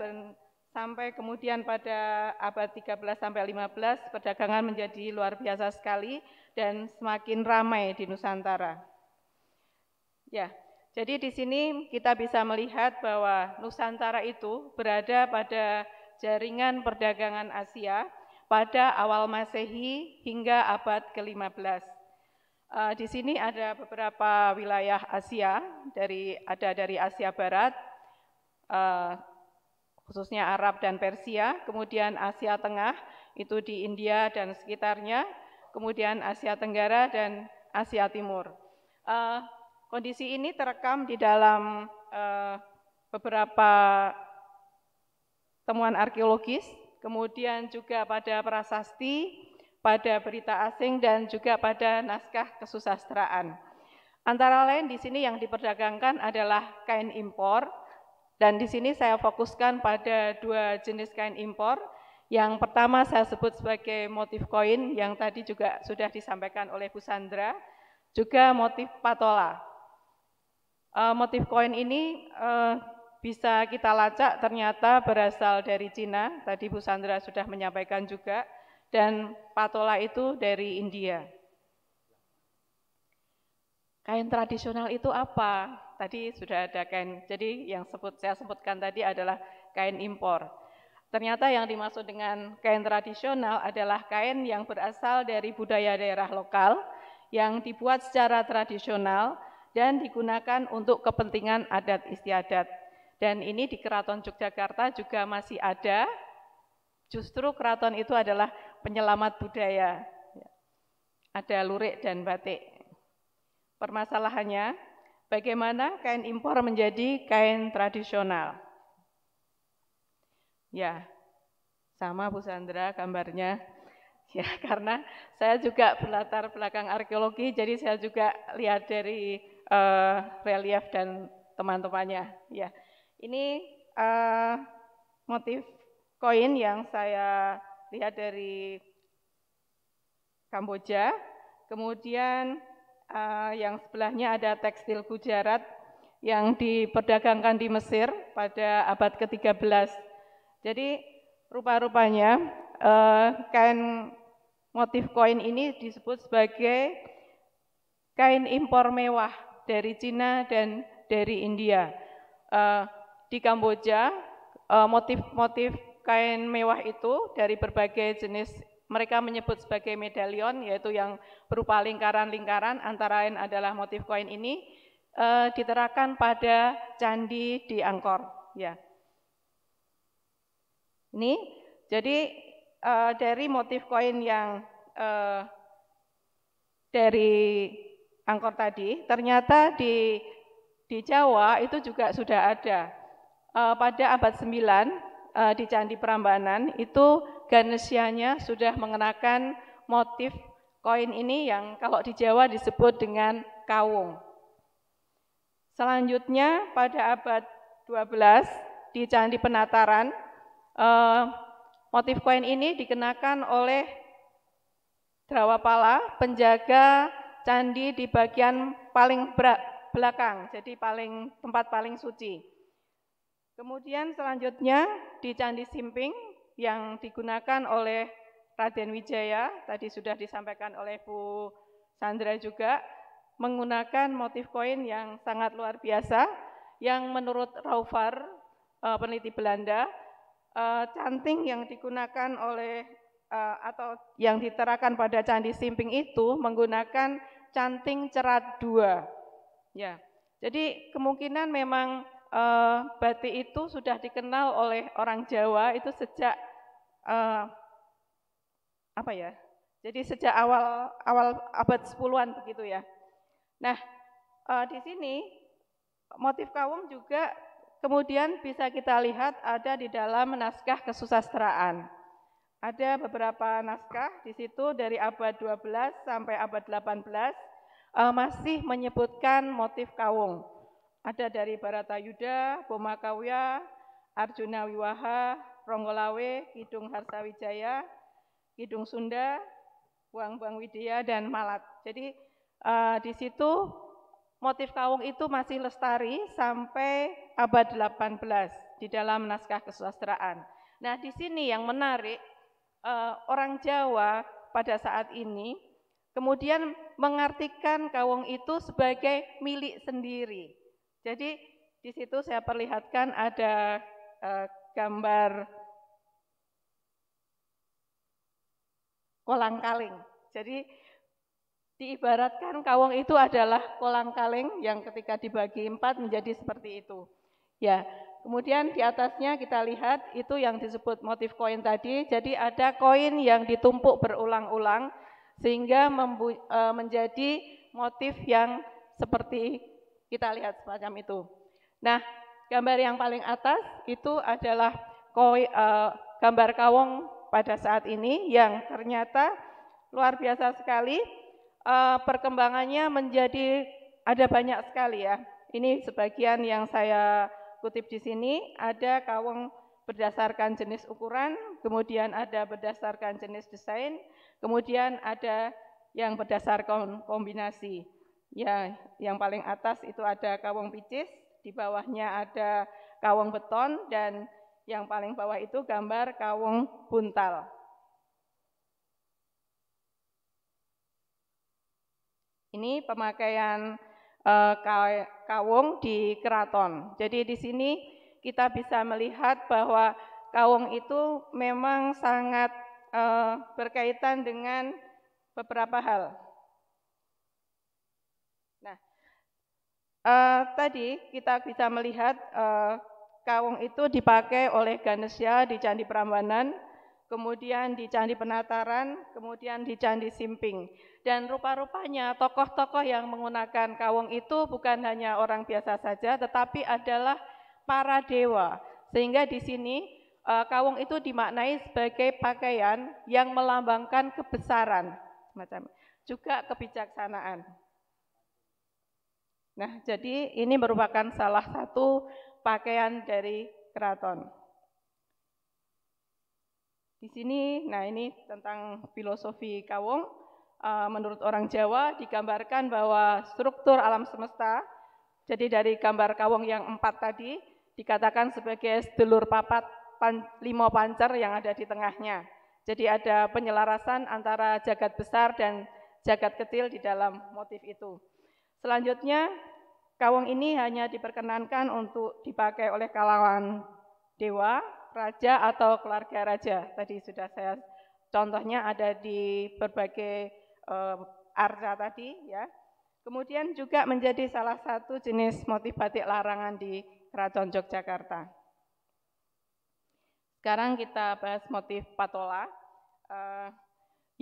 sampai kemudian pada abad 13 sampai 15 perdagangan menjadi luar biasa sekali dan semakin ramai di Nusantara. Ya, jadi di sini kita bisa melihat bahwa Nusantara itu berada pada Jaringan Perdagangan Asia pada awal Masehi hingga abad ke-15. Eh, di sini ada beberapa wilayah Asia, dari ada dari Asia Barat, eh, khususnya Arab dan Persia, kemudian Asia Tengah, itu di India dan sekitarnya, kemudian Asia Tenggara dan Asia Timur. Eh, kondisi ini terekam di dalam beberapa temuan arkeologis, kemudian juga pada prasasti, pada berita asing, dan juga pada naskah kesusastraan. Antara lain di sini yang diperdagangkan adalah kain impor, dan di sini saya fokuskan pada dua jenis kain impor. Yang pertama saya sebut sebagai motif koin yang tadi juga sudah disampaikan oleh Bu Sandra, juga motif patola. Eh, motif koin ini eh, bisa kita lacak ternyata berasal dari Cina, tadi Bu Sandra sudah menyampaikan juga, dan patola itu dari India. Kain tradisional itu apa? Tadi sudah ada kain, jadi yang sebut, saya sebutkan tadi adalah kain impor. Ternyata yang dimaksud dengan kain tradisional adalah kain yang berasal dari budaya daerah lokal, yang dibuat secara tradisional dan digunakan untuk kepentingan adat istiadat dan ini di Keraton Yogyakarta juga masih ada. Justru keraton itu adalah penyelamat budaya. Ada lurik dan batik. Permasalahannya, bagaimana kain impor menjadi kain tradisional? Ya, sama Bu Sandra gambarnya. Ya, karena saya juga berlatar belakang arkeologi, jadi saya juga lihat dari uh, relief dan teman-temannya. Ya, ini uh, motif koin yang saya lihat dari Kamboja. Kemudian uh, yang sebelahnya ada tekstil Gujarat yang diperdagangkan di Mesir pada abad ke-13. Jadi rupa-rupanya uh, kain motif koin ini disebut sebagai kain impor mewah dari Cina dan dari India. Uh, di Kamboja eh, motif-motif kain mewah itu dari berbagai jenis mereka menyebut sebagai medalion yaitu yang berupa lingkaran-lingkaran antara lain adalah motif koin ini eh, diterakan pada candi di Angkor ya. Ini jadi eh, dari motif koin yang dari angkor tadi, ternyata di di Jawa itu juga sudah ada uh, pada abad 9 uh, eh, di Candi Prambanan itu Ganesianya sudah mengenakan motif koin ini yang kalau di Jawa disebut dengan kawung. Selanjutnya pada abad 12 di Candi Penataran uh, motif koin ini dikenakan oleh Drawapala, penjaga candi di bagian paling belakang, jadi paling tempat paling suci. Kemudian selanjutnya di Candi Simping yang digunakan oleh Raden Wijaya, tadi sudah disampaikan oleh Bu Sandra juga, menggunakan motif koin yang sangat luar biasa, yang menurut Raufar, eh, peneliti Belanda, eh, canting yang digunakan oleh eh, atau yang diterakan pada Candi Simping itu menggunakan canting cerat dua. Ya, jadi kemungkinan memang uh, batik itu sudah dikenal oleh orang Jawa itu sejak uh, apa ya? Jadi sejak awal awal abad 10-an begitu ya. Nah, uh, di sini motif kawung juga kemudian bisa kita lihat ada di dalam naskah kesusastraan. Ada beberapa naskah di situ dari abad 12 sampai abad 18 masih menyebutkan motif kawung ada dari Baratayuda, Bomakawya, Arjuna Wiwaha, Ronggolawe, Kidung Harsawijaya, Kidung Sunda, Buang Buang Widya, dan Malat. Jadi uh, di situ motif kawung itu masih lestari sampai abad 18 di dalam naskah kesusastraan. Nah di sini yang menarik, uh, orang Jawa pada saat ini kemudian mengartikan kawung itu sebagai milik sendiri jadi di situ saya perlihatkan ada eh, gambar kolang-kaling. Jadi diibaratkan kawung itu adalah kolang-kaling yang ketika dibagi empat menjadi seperti itu. Ya, kemudian di atasnya kita lihat itu yang disebut motif koin tadi. Jadi ada koin yang ditumpuk berulang-ulang sehingga eh, menjadi motif yang seperti kita lihat semacam itu. Nah, gambar yang paling atas itu adalah koi, uh, gambar kawong pada saat ini yang ternyata luar biasa sekali uh, perkembangannya menjadi ada banyak sekali ya. Ini sebagian yang saya kutip di sini ada kawong berdasarkan jenis ukuran, kemudian ada berdasarkan jenis desain, kemudian ada yang berdasarkan kombinasi. Ya, yang paling atas itu ada kawung picis, di bawahnya ada kawung beton, dan yang paling bawah itu gambar kawung buntal. Ini pemakaian eh, kawung di keraton. Jadi di sini kita bisa melihat bahwa kawung itu memang sangat eh, berkaitan dengan beberapa hal. Uh, tadi kita bisa melihat uh, kawung itu dipakai oleh Ganesha di Candi Prambanan, kemudian di Candi Penataran, kemudian di Candi Simping. Dan rupa-rupanya tokoh-tokoh yang menggunakan kawung itu bukan hanya orang biasa saja, tetapi adalah para dewa. Sehingga di sini uh, kawung itu dimaknai sebagai pakaian yang melambangkan kebesaran, macam juga kebijaksanaan. Nah, jadi ini merupakan salah satu pakaian dari keraton. Di sini, nah ini tentang filosofi Kawung. Eh, menurut orang Jawa digambarkan bahwa struktur alam semesta, jadi dari gambar Kawung yang empat tadi, dikatakan sebagai sedulur papat pan, limo pancer yang ada di tengahnya. Jadi ada penyelarasan antara jagat besar dan jagat kecil di dalam motif itu. Selanjutnya, kawung ini hanya diperkenankan untuk dipakai oleh kalangan dewa, raja, atau keluarga raja. Tadi sudah saya contohnya ada di berbagai eh, arca tadi ya. Kemudian juga menjadi salah satu jenis motif batik larangan di Keraton Yogyakarta. Sekarang kita bahas motif patola. Eh,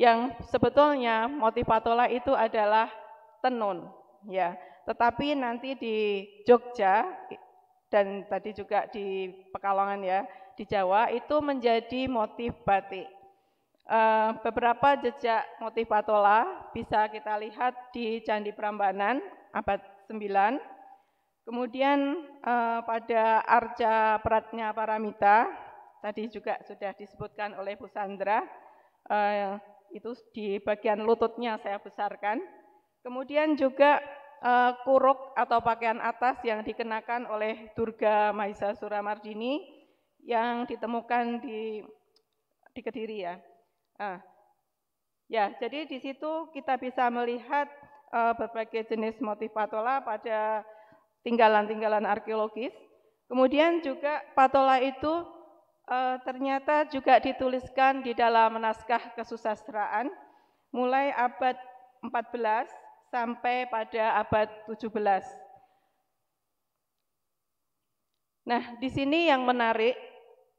yang sebetulnya motif patola itu adalah tenun ya. Tetapi nanti di Jogja dan tadi juga di Pekalongan ya, di Jawa itu menjadi motif batik. Eh, beberapa jejak motif patola bisa kita lihat di Candi Prambanan abad 9. Kemudian eh, pada arca peratnya Paramita tadi juga sudah disebutkan oleh Bu Sandra, eh, itu di bagian lututnya saya besarkan Kemudian juga uh, kuruk atau pakaian atas yang dikenakan oleh Durga Maisa Suramardini yang ditemukan di di Kediri ya. Uh, Ya, jadi di situ kita bisa melihat uh, berbagai jenis motif patola pada tinggalan-tinggalan arkeologis. Kemudian juga patola itu uh, ternyata juga dituliskan di dalam naskah kesusastraan mulai abad 14 sampai pada abad 17. Nah, di sini yang menarik,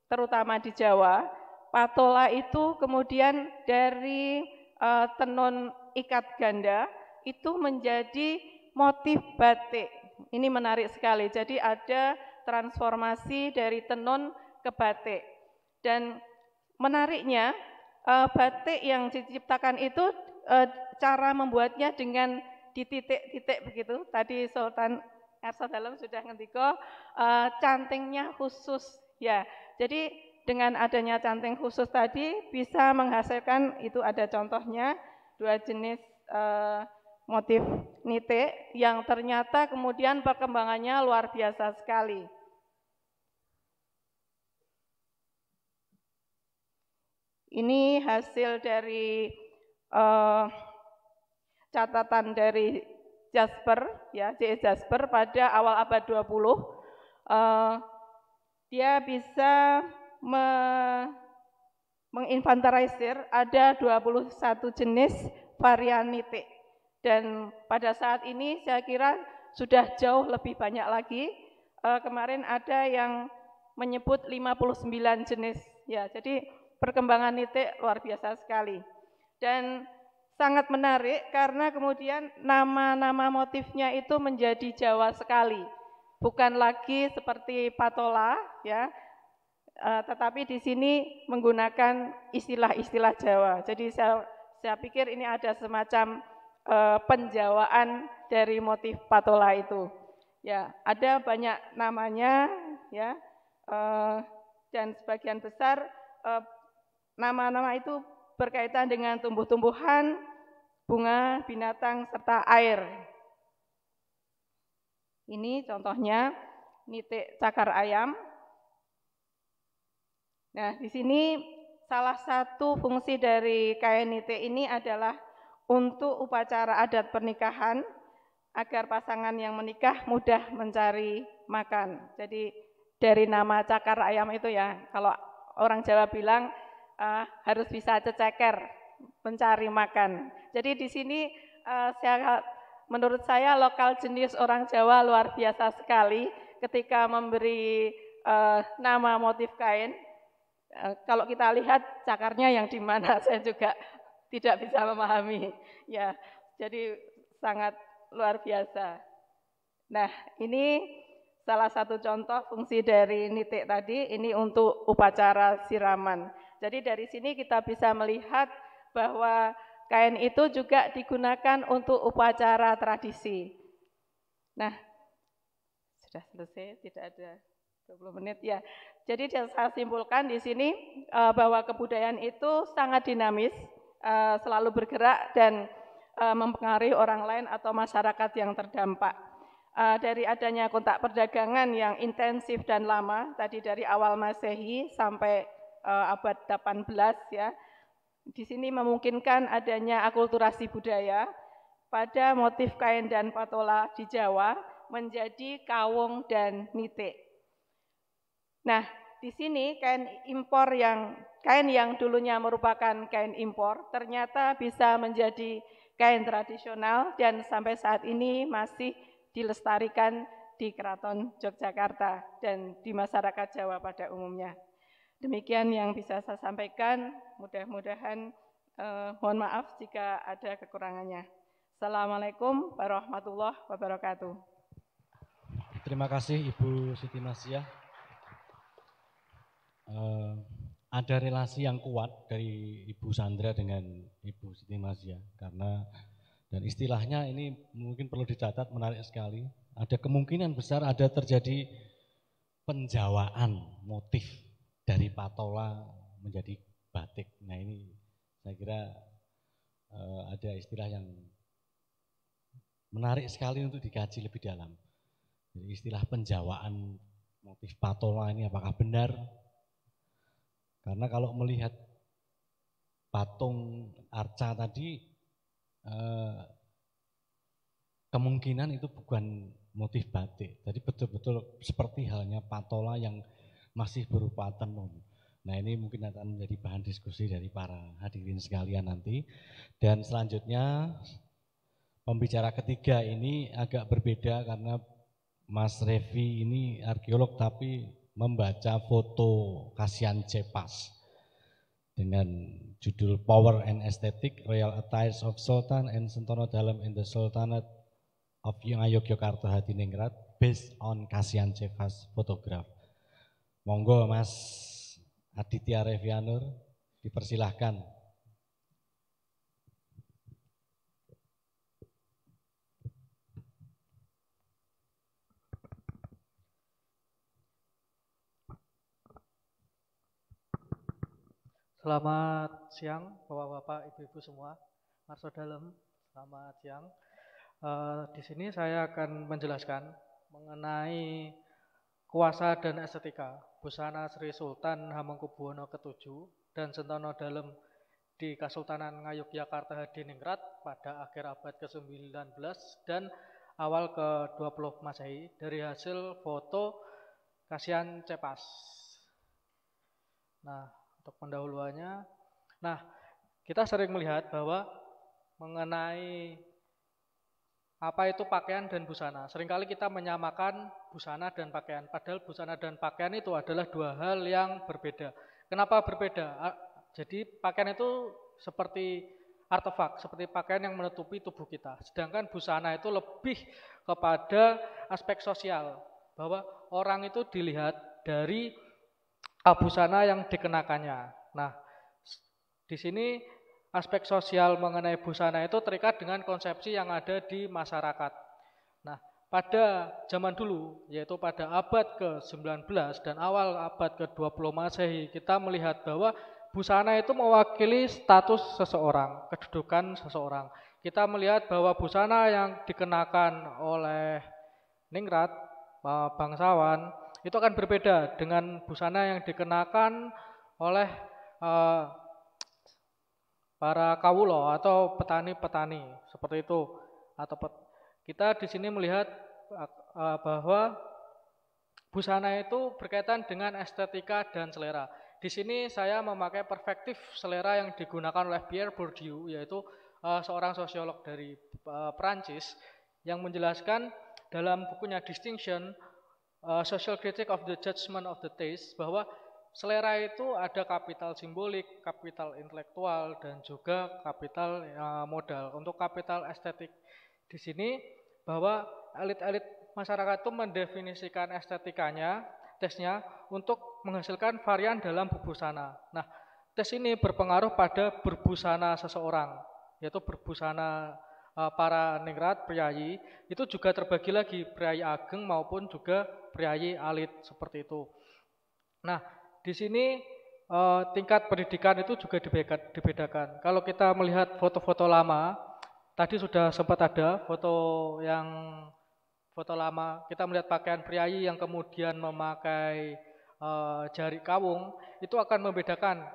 terutama di Jawa, patola itu kemudian dari uh, tenun ikat ganda itu menjadi motif batik. Ini menarik sekali. Jadi ada transformasi dari tenun ke batik. Dan menariknya, eh, batik yang diciptakan itu e, cara membuatnya dengan di titik titik begitu. Tadi Sultan Ersa Dalam sudah ngendiko e, eh, cantingnya khusus ya. Jadi dengan adanya canting khusus tadi bisa menghasilkan itu ada contohnya dua jenis e, motif nitik yang ternyata kemudian perkembangannya luar biasa sekali. Ini hasil dari Eh, catatan dari Jasper, ya, J.E. Jasper pada awal abad 20, eh, dia bisa me menginventarisir ada 21 jenis varian nitik. Dan pada saat ini saya kira sudah jauh lebih banyak lagi. Eh, kemarin ada yang menyebut 59 jenis. Ya, jadi perkembangan nitik luar biasa sekali. Dan sangat menarik karena kemudian nama-nama motifnya itu menjadi Jawa sekali. Bukan lagi seperti patola ya, e, tetapi di sini menggunakan istilah-istilah Jawa. Jadi saya saya pikir ini ada semacam e, penjawaan dari motif patola itu. Ya, ada banyak namanya ya. E, dan sebagian besar nama-nama itu berkaitan dengan tumbuh-tumbuhan, bunga, binatang, serta air. Ini contohnya nitik cakar ayam. Nah, di sini salah satu fungsi dari kain nitik ini adalah untuk upacara adat pernikahan agar pasangan yang menikah mudah mencari makan. Jadi dari nama cakar ayam itu ya, kalau orang Jawa bilang uh, harus bisa ceceker mencari makan. Jadi di sini uh, saya menurut saya lokal jenis orang Jawa luar biasa sekali ketika memberi uh, nama motif kain. kalau kita lihat cakarnya yang di mana saya juga tidak bisa memahami. Ya, jadi sangat luar biasa. Nah, ini salah satu contoh fungsi dari nitik tadi ini untuk upacara siraman. Jadi dari sini kita bisa melihat bahwa kain itu juga digunakan untuk upacara tradisi. Nah, sudah selesai, tidak ada 20 menit ya. Jadi saya simpulkan di sini eh, bahwa kebudayaan itu sangat dinamis, eh, selalu bergerak dan eh, mempengaruhi orang lain atau masyarakat yang terdampak. Dari adanya kontak perdagangan yang intensif dan lama, tadi dari awal Masehi sampai uh, abad 18 ya. Di sini memungkinkan adanya akulturasi budaya pada motif kain dan patola di Jawa menjadi kawung dan nitik. Nah, di sini kain impor yang kain yang dulunya merupakan kain impor ternyata bisa menjadi kain tradisional dan sampai saat ini masih dilestarikan di Keraton Yogyakarta dan di masyarakat Jawa pada umumnya. Demikian yang bisa saya sampaikan. Mudah-mudahan eh, mohon maaf jika ada kekurangannya. Assalamualaikum warahmatullahi wabarakatuh. Terima kasih Ibu Siti Masya. Eh, ada relasi yang kuat dari Ibu Sandra dengan Ibu Siti Masya, karena dan istilahnya ini mungkin perlu dicatat menarik sekali. Ada kemungkinan besar ada terjadi penjawaan motif dari patola menjadi batik. Nah ini saya kira uh, ada istilah yang menarik sekali untuk dikaji lebih dalam. Jadi istilah penjawaan motif patola ini apakah benar? Karena kalau melihat patung arca tadi, eh, kemungkinan itu bukan motif batik. Jadi betul-betul seperti halnya patola yang masih berupa tenun. Nah ini mungkin akan menjadi bahan diskusi dari para hadirin sekalian nanti. Dan selanjutnya pembicara ketiga ini agak berbeda karena Mas Revi ini arkeolog tapi membaca foto Kasian Cepas dengan judul Power and Aesthetic Royal Attires of Sultan and Sentono Dalam in the Sultanate of Yogyakarta Hadiningrat based on Kasian Cepas photograph. Monggo Mas Aditya Revianur dipersilahkan. Selamat siang Bapak-bapak, Ibu-ibu semua. Marso Dalem, selamat siang. Uh, di sini saya akan menjelaskan mengenai kuasa dan estetika. Busana Sri Sultan Hamengkubuwono ke-7 dan Sentono dalam di Kesultanan Ngayogyakarta Hadiningrat pada akhir abad ke-19 dan awal ke-20 Masehi dari hasil foto Kasihan Cepas. Nah, untuk pendahuluannya, nah kita sering melihat bahwa mengenai apa itu pakaian dan busana. Seringkali kita menyamakan busana dan pakaian, padahal busana dan pakaian itu adalah dua hal yang berbeda. Kenapa berbeda? Jadi pakaian itu seperti artefak, seperti pakaian yang menutupi tubuh kita. Sedangkan busana itu lebih kepada aspek sosial, bahwa orang itu dilihat dari ah, busana yang dikenakannya. Nah, di sini aspek sosial mengenai busana itu terikat dengan konsepsi yang ada di masyarakat. Nah, pada zaman dulu, yaitu pada abad ke-19 dan awal abad ke-20 Masehi, kita melihat bahwa busana itu mewakili status seseorang, kedudukan seseorang. Kita melihat bahwa busana yang dikenakan oleh ningrat, eh, bangsawan, itu akan berbeda dengan busana yang dikenakan oleh eh, para kawulo atau petani-petani seperti itu atau pet, kita di sini melihat uh, bahwa busana itu berkaitan dengan estetika dan selera. Di sini saya memakai perspektif selera yang digunakan oleh Pierre Bourdieu yaitu uh, seorang sosiolog dari uh, Prancis yang menjelaskan dalam bukunya Distinction uh, Social Critic of the Judgment of the Taste bahwa Selera itu ada kapital simbolik, kapital intelektual, dan juga kapital uh, modal. Untuk kapital estetik di sini bahwa elit-elit masyarakat itu mendefinisikan estetikanya, tesnya untuk menghasilkan varian dalam berbusana. Nah, tes ini berpengaruh pada berbusana seseorang, yaitu berbusana uh, para ningrat priayi itu juga terbagi lagi priayi ageng maupun juga priayi alit seperti itu. Nah, di sini uh, tingkat pendidikan itu juga dibedakan. Kalau kita melihat foto-foto lama, tadi sudah sempat ada foto yang foto lama, kita melihat pakaian priayi yang kemudian memakai uh, jari kawung, itu akan membedakan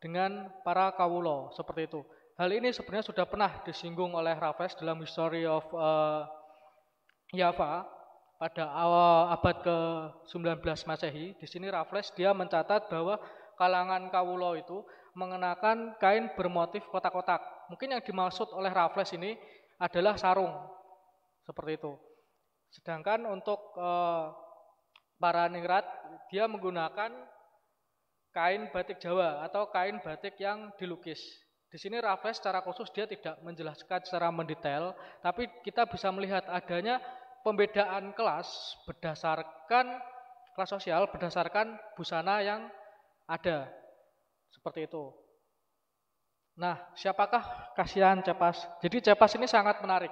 dengan para kawulo seperti itu. Hal ini sebenarnya sudah pernah disinggung oleh Raffles dalam History of uh, Java pada awal abad ke-19 Masehi, di sini Raffles dia mencatat bahwa kalangan kawulo itu mengenakan kain bermotif kotak-kotak. Mungkin yang dimaksud oleh Raffles ini adalah sarung. Seperti itu. Sedangkan untuk eh, para ningrat dia menggunakan kain batik Jawa atau kain batik yang dilukis. Di sini Raffles secara khusus dia tidak menjelaskan secara mendetail, tapi kita bisa melihat adanya pembedaan kelas berdasarkan kelas sosial berdasarkan busana yang ada. Seperti itu. Nah, siapakah kasihan Cepas? Jadi Cepas ini sangat menarik.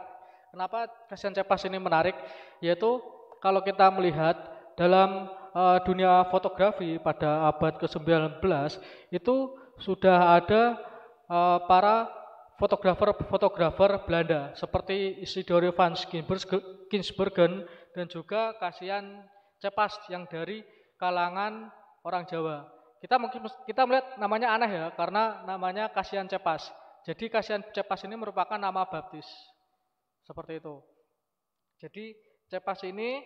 Kenapa kasihan Cepas ini menarik? Yaitu kalau kita melihat dalam uh, dunia fotografi pada abad ke-19 itu sudah ada uh, para fotografer-fotografer Belanda seperti Isidore van Kinsbergen dan juga Kasian Cepas yang dari kalangan orang Jawa. Kita mungkin kita melihat namanya aneh ya karena namanya Kasian Cepas. Jadi Kasian Cepas ini merupakan nama baptis. Seperti itu. Jadi Cepas ini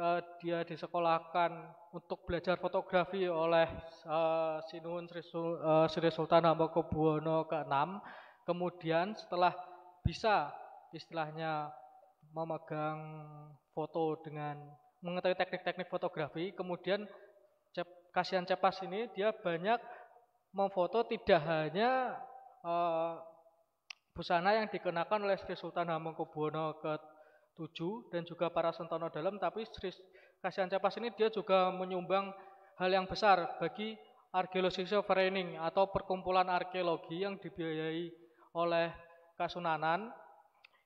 eh, dia disekolahkan untuk belajar fotografi oleh eh, Sinuhun Sri, eh, Sri Sultan Hamengkubuwono ke-6 Kemudian setelah bisa istilahnya memegang foto dengan mengetahui teknik-teknik fotografi, kemudian cep, kasihan cepas ini dia banyak memfoto tidak hanya uh, busana yang dikenakan oleh Sri Sultan Hamengkubuwono ke-7 dan juga para Sentono Dalam, tapi Sri Kasihan Cepas ini dia juga menyumbang hal yang besar bagi Archaeological Training atau perkumpulan arkeologi yang dibiayai oleh Kasunanan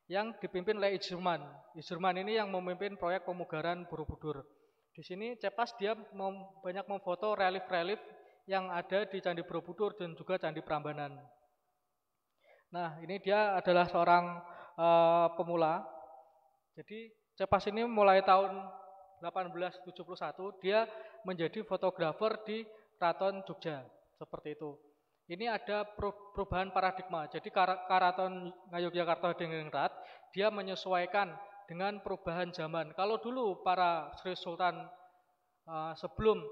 yang dipimpin oleh Ijurman. Ijurman ini yang memimpin proyek pemugaran Borobudur. Di sini Cepas dia mem banyak memfoto relief-relief yang ada di Candi Borobudur dan juga Candi Prambanan. Nah, ini dia adalah seorang uh, pemula. Jadi Cepas ini mulai tahun 1871 dia menjadi fotografer di Keraton Jogja. Seperti itu ini ada perubahan paradigma. Jadi Karaton Ngayogyakarta Dengengrat dia menyesuaikan dengan perubahan zaman. Kalau dulu para Sri Sultan uh, sebelum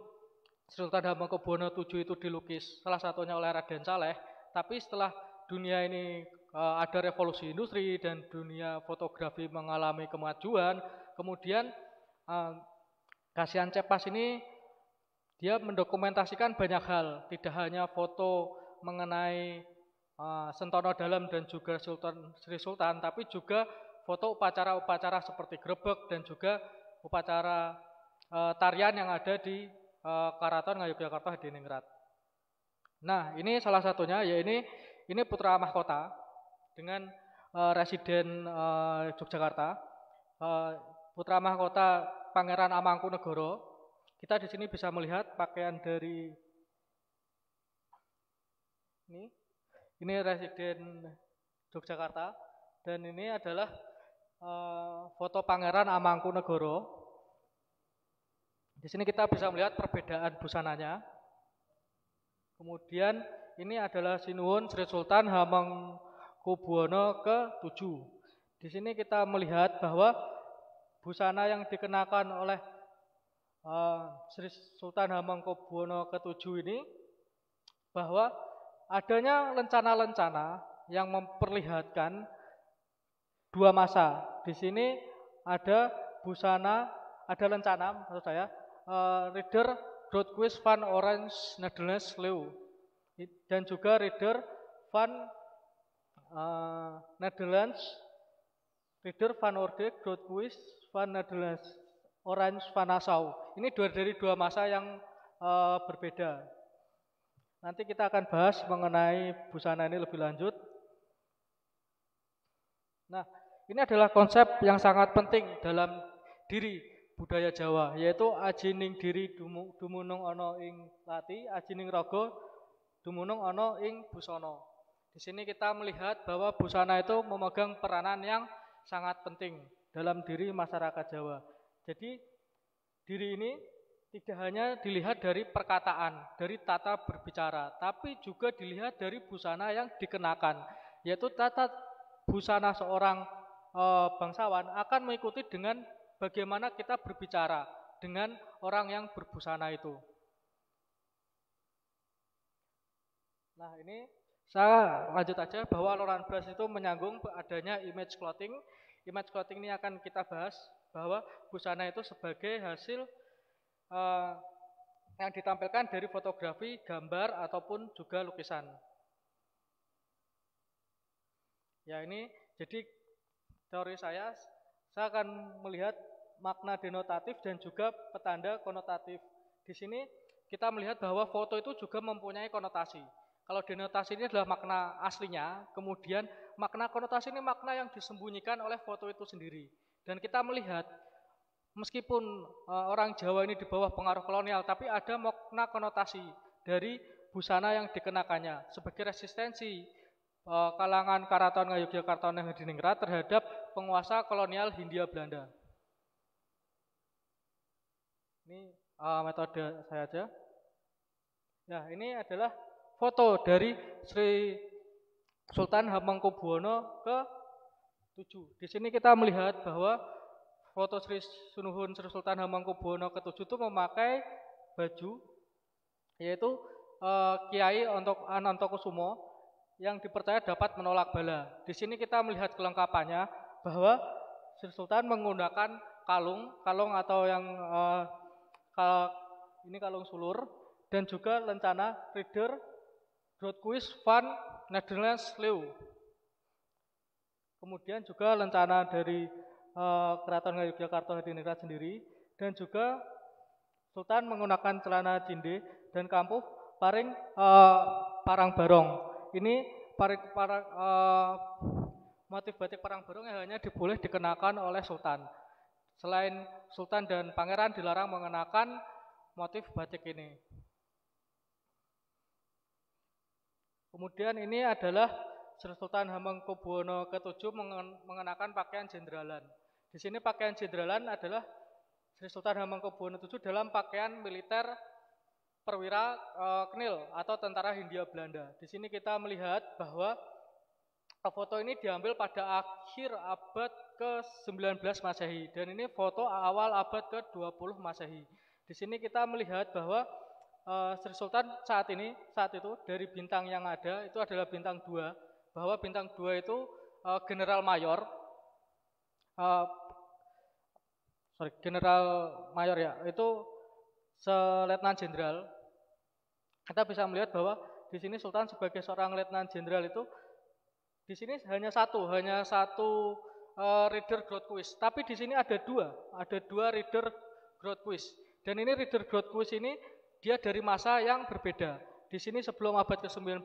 Sri Sultan Hamengkubuwono VII itu dilukis salah satunya oleh Raden Saleh, tapi setelah dunia ini uh, ada revolusi industri dan dunia fotografi mengalami kemajuan, kemudian uh, eh, Kasihan Cepas ini dia mendokumentasikan banyak hal, tidak hanya foto mengenai uh, Sentono Dalam dan juga Sultan Sri Sultan, tapi juga foto upacara-upacara seperti grebek dan juga upacara uh, tarian yang ada di uh, Karaton Ngayogyakarta di ningrat Nah, ini salah satunya ya ini ini putra mahkota dengan uh, residen uh, Yogyakarta. Uh, putra mahkota Pangeran Amangkunegoro. Kita di sini bisa melihat pakaian dari ini ini residen Yogyakarta dan ini adalah uh, foto Pangeran Amangkunegoro. Di sini kita bisa melihat perbedaan busananya. Kemudian ini adalah Sinuhun Sri Sultan Hamengkubuwono ke-7. Di sini kita melihat bahwa busana yang dikenakan oleh eh, Sri Sultan Hamengkubuwono ke-7 ini bahwa adanya lencana-lencana yang memperlihatkan dua masa. Di sini ada busana, ada lencana, maksud saya, uh, reader Broadquist van Orange Nederlands Leu, dan juga reader van uh, e, Netherlands reader van Orde Broadquist van Netherlands Orange van Nassau. Ini dua dari dua masa yang uh, berbeda. Nanti kita akan bahas mengenai busana ini lebih lanjut. Nah, ini adalah konsep yang sangat penting dalam diri budaya Jawa, yaitu ajining diri dumunung ono ing lati, ajining rogo dumunung ono ing busono. Di sini kita melihat bahwa busana itu memegang peranan yang sangat penting dalam diri masyarakat Jawa. Jadi diri ini tidak hanya dilihat dari perkataan, dari tata berbicara, tapi juga dilihat dari busana yang dikenakan, yaitu tata busana seorang e, bangsawan akan mengikuti dengan bagaimana kita berbicara dengan orang yang berbusana itu. Nah, ini saya lanjut aja bahwa Laurent Blas itu menyanggung adanya image clothing. Image clothing ini akan kita bahas bahwa busana itu sebagai hasil Eh, yang ditampilkan dari fotografi, gambar ataupun juga lukisan. Ya ini jadi teori saya saya akan melihat makna denotatif dan juga petanda konotatif. Di sini kita melihat bahwa foto itu juga mempunyai konotasi. Kalau denotasi ini adalah makna aslinya, kemudian makna konotasi ini makna yang disembunyikan oleh foto itu sendiri. Dan kita melihat meskipun uh, orang Jawa ini di bawah pengaruh kolonial, tapi ada makna konotasi dari busana yang dikenakannya sebagai resistensi uh, kalangan Karaton Ngayogyakarta dan Hadiningrat terhadap penguasa kolonial Hindia Belanda. Ini uh, metode saya aja. Nah, ini adalah foto dari Sri Sultan Hamengkubuwono ke 7. Di sini kita melihat bahwa foto Sri Sunuhun Sri Sultan Hamengkubuwono ke-7 itu memakai baju yaitu eh, Kiai untuk Anantokusumo yang dipercaya dapat menolak bala. Di sini kita melihat kelengkapannya bahwa Sri Sultan menggunakan kalung, kalung atau yang eh, kal ini kalung sulur dan juga lencana reader Grootquist van Netherlands Leeuw. Kemudian juga lencana dari uh, Keraton Ngayogyakarta Hadiningrat sendiri dan juga Sultan menggunakan celana jinde dan kampuh paring uh, parang barong. Ini paring parang uh, eh, motif batik parang barong yang hanya diboleh dikenakan oleh sultan. Selain sultan dan pangeran dilarang mengenakan motif batik ini. Kemudian ini adalah Sultan Hamengkubuwono ke-7 mengenakan pakaian jendralan. Di sini pakaian jenderalan adalah Sri Sultan Hamengkubuwono VII dalam pakaian militer perwira e, knil atau tentara Hindia Belanda. Di sini kita melihat bahwa e, foto ini diambil pada akhir abad ke-19 Masehi dan ini foto awal abad ke-20 Masehi. Di sini kita melihat bahwa e, Sri Sultan saat ini saat itu dari bintang yang ada itu adalah bintang 2 bahwa bintang 2 itu e, general mayor e, sorry, General Mayor ya, itu seletnan jenderal. Kita bisa melihat bahwa di sini Sultan sebagai seorang letnan jenderal itu di sini hanya satu, hanya satu uh, reader growth quiz. Tapi di sini ada dua, ada dua reader growth quiz. Dan ini reader growth quiz ini dia dari masa yang berbeda. Di sini sebelum abad ke-19,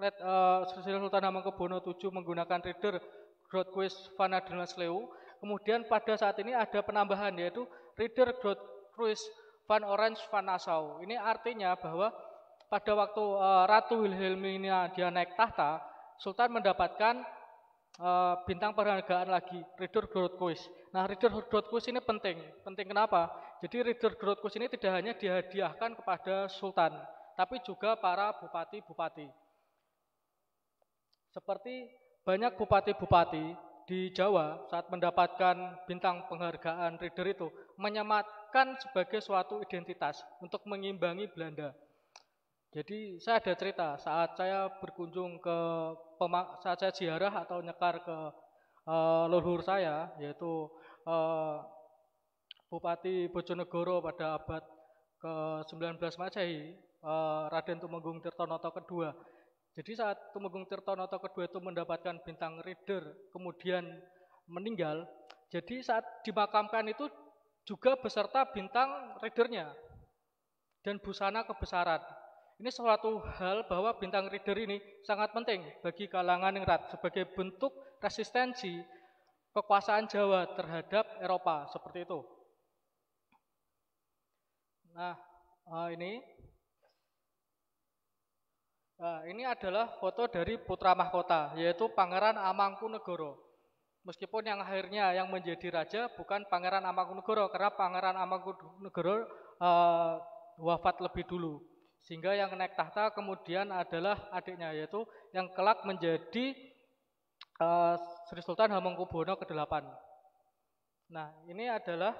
Let, eh, Sultan Hamengkubuwono VII menggunakan reader growth quiz Vanadrina Leu. Kemudian pada saat ini ada penambahan yaitu Reader Groot Cruise Van Orange Van Nassau. Ini artinya bahwa pada waktu uh, Ratu Wilhelmina dia naik tahta, Sultan mendapatkan uh, bintang perhargaan lagi, Reader Groot Cruise. Nah, Reader Groot Cruise ini penting. Penting kenapa? Jadi Reader Groot Cruise ini tidak hanya dihadiahkan kepada Sultan, tapi juga para bupati-bupati. Seperti banyak bupati-bupati di Jawa saat mendapatkan bintang penghargaan reader itu menyematkan sebagai suatu identitas untuk mengimbangi Belanda. Jadi saya ada cerita saat saya berkunjung ke saat saya ziarah atau nyekar ke uh, leluhur saya yaitu uh, Bupati Bojonegoro pada abad ke-19 Masehi, uh, Raden Tumenggung Tirtonoto kedua. Jadi saat Tumenggung Tirtonoto kedua itu mendapatkan bintang reader, kemudian meninggal, jadi saat dimakamkan itu juga beserta bintang readernya dan busana kebesaran. Ini suatu hal bahwa bintang reader ini sangat penting bagi kalangan ningrat sebagai bentuk resistensi kekuasaan Jawa terhadap Eropa seperti itu. Nah, eh, ini Nah, ini adalah foto dari putra mahkota, yaitu Pangeran Amangkunegoro. Meskipun yang akhirnya yang menjadi raja bukan Pangeran Amangkunegoro, karena Pangeran Amangkunegoro uh, wafat lebih dulu. Sehingga yang naik tahta kemudian adalah adiknya, yaitu yang kelak menjadi uh, Sri Sultan Hamengkubuwono ke-8. Nah, ini adalah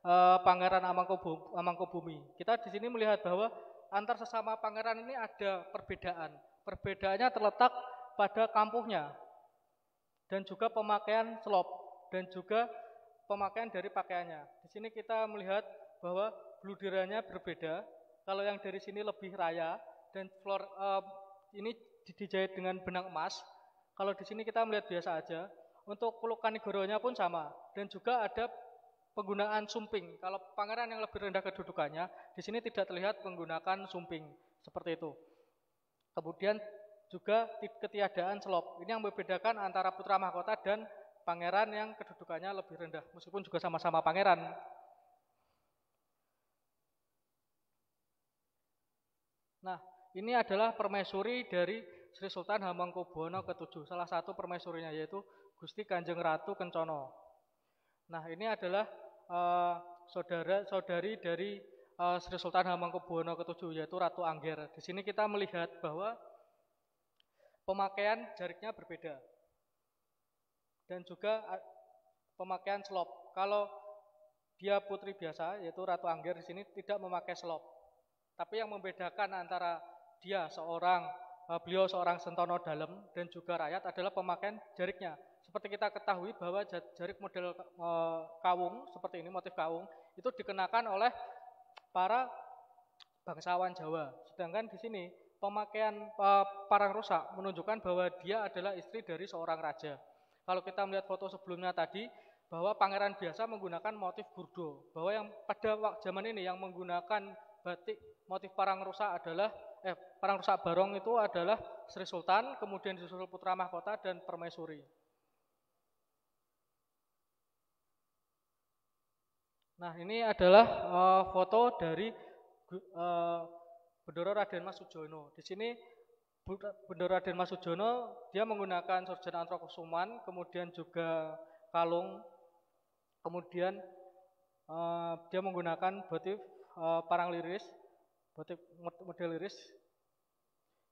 uh, Pangeran Amangkubumi. Kita di sini melihat bahwa antar sesama pangeran ini ada perbedaan. Perbedaannya terletak pada kampuhnya dan juga pemakaian selop dan juga pemakaian dari pakaiannya. Di sini kita melihat bahwa bludirannya berbeda. Kalau yang dari sini lebih raya dan flor uh, eh, ini dijahit dengan benang emas. Kalau di sini kita melihat biasa aja. Untuk pelukan negoronya pun sama dan juga ada penggunaan sumping. Kalau pangeran yang lebih rendah kedudukannya, di sini tidak terlihat menggunakan sumping seperti itu. Kemudian juga ketiadaan selop. Ini yang membedakan antara putra mahkota dan pangeran yang kedudukannya lebih rendah, meskipun juga sama-sama pangeran. Nah, ini adalah permaisuri dari Sri Sultan Hamengkubuwono ke-7, salah satu permaisurinya yaitu Gusti Kanjeng Ratu Kencono. Nah, ini adalah Eh, saudara-saudari dari uh, Sri Sultan Hamengkubuwono ke-7 yaitu Ratu Angger. Di sini kita melihat bahwa pemakaian jariknya berbeda. Dan juga eh, pemakaian selop. Kalau dia putri biasa yaitu Ratu Angger di sini tidak memakai selop. Tapi yang membedakan antara dia seorang beliau seorang sentono dalam dan juga rakyat adalah pemakaian jariknya seperti kita ketahui bahwa jarik model e, kawung seperti ini motif kawung itu dikenakan oleh para bangsawan Jawa. Sedangkan di sini pemakaian e, parang rusak menunjukkan bahwa dia adalah istri dari seorang raja. Kalau kita melihat foto sebelumnya tadi bahwa pangeran biasa menggunakan motif burdo, bahwa yang pada zaman ini yang menggunakan batik motif parang rusak adalah eh parang rusak barong itu adalah Sri Sultan, kemudian disusul putra mahkota dan permaisuri. Nah, ini adalah uh, foto dari uh, Bendoro Raden Mas Sujono. Di sini Bendoro Raden Mas Sujono dia menggunakan sorjana antrokosuman kemudian juga kalung, kemudian uh, dia menggunakan motif uh, parang liris, motif model liris.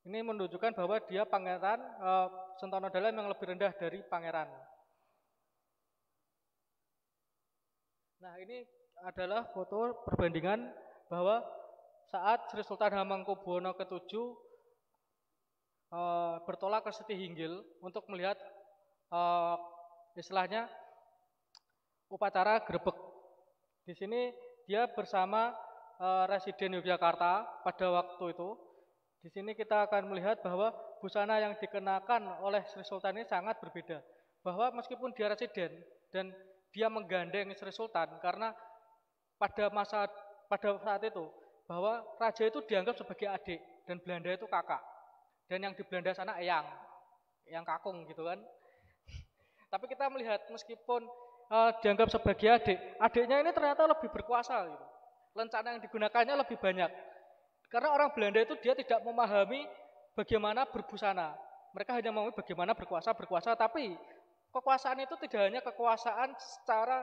Ini menunjukkan bahwa dia pangeran uh, Sentono Dalam yang lebih rendah dari pangeran. Nah ini adalah foto perbandingan bahwa saat Sri Sultan Hamengkubuwono ke-7 uh, eh, bertolak ke Siti Hinggil untuk melihat uh, istilahnya upacara grebek. Di sini dia bersama uh, eh, residen Yogyakarta pada waktu itu. Di sini kita akan melihat bahwa busana yang dikenakan oleh Sri Sultan ini sangat berbeda. Bahwa meskipun dia residen dan dia menggandeng Sri Sultan karena pada masa pada saat itu bahwa raja itu dianggap sebagai adik dan Belanda itu kakak. Dan yang di Belanda sana eyang, yang kakung gitu kan. Tapi kita melihat meskipun uh, dianggap sebagai adik, adiknya ini ternyata lebih berkuasa gitu. Lencana yang digunakannya lebih banyak. Karena orang Belanda itu dia tidak memahami bagaimana berbusana. Mereka hanya mau bagaimana berkuasa, berkuasa, tapi kekuasaan itu tidak hanya kekuasaan secara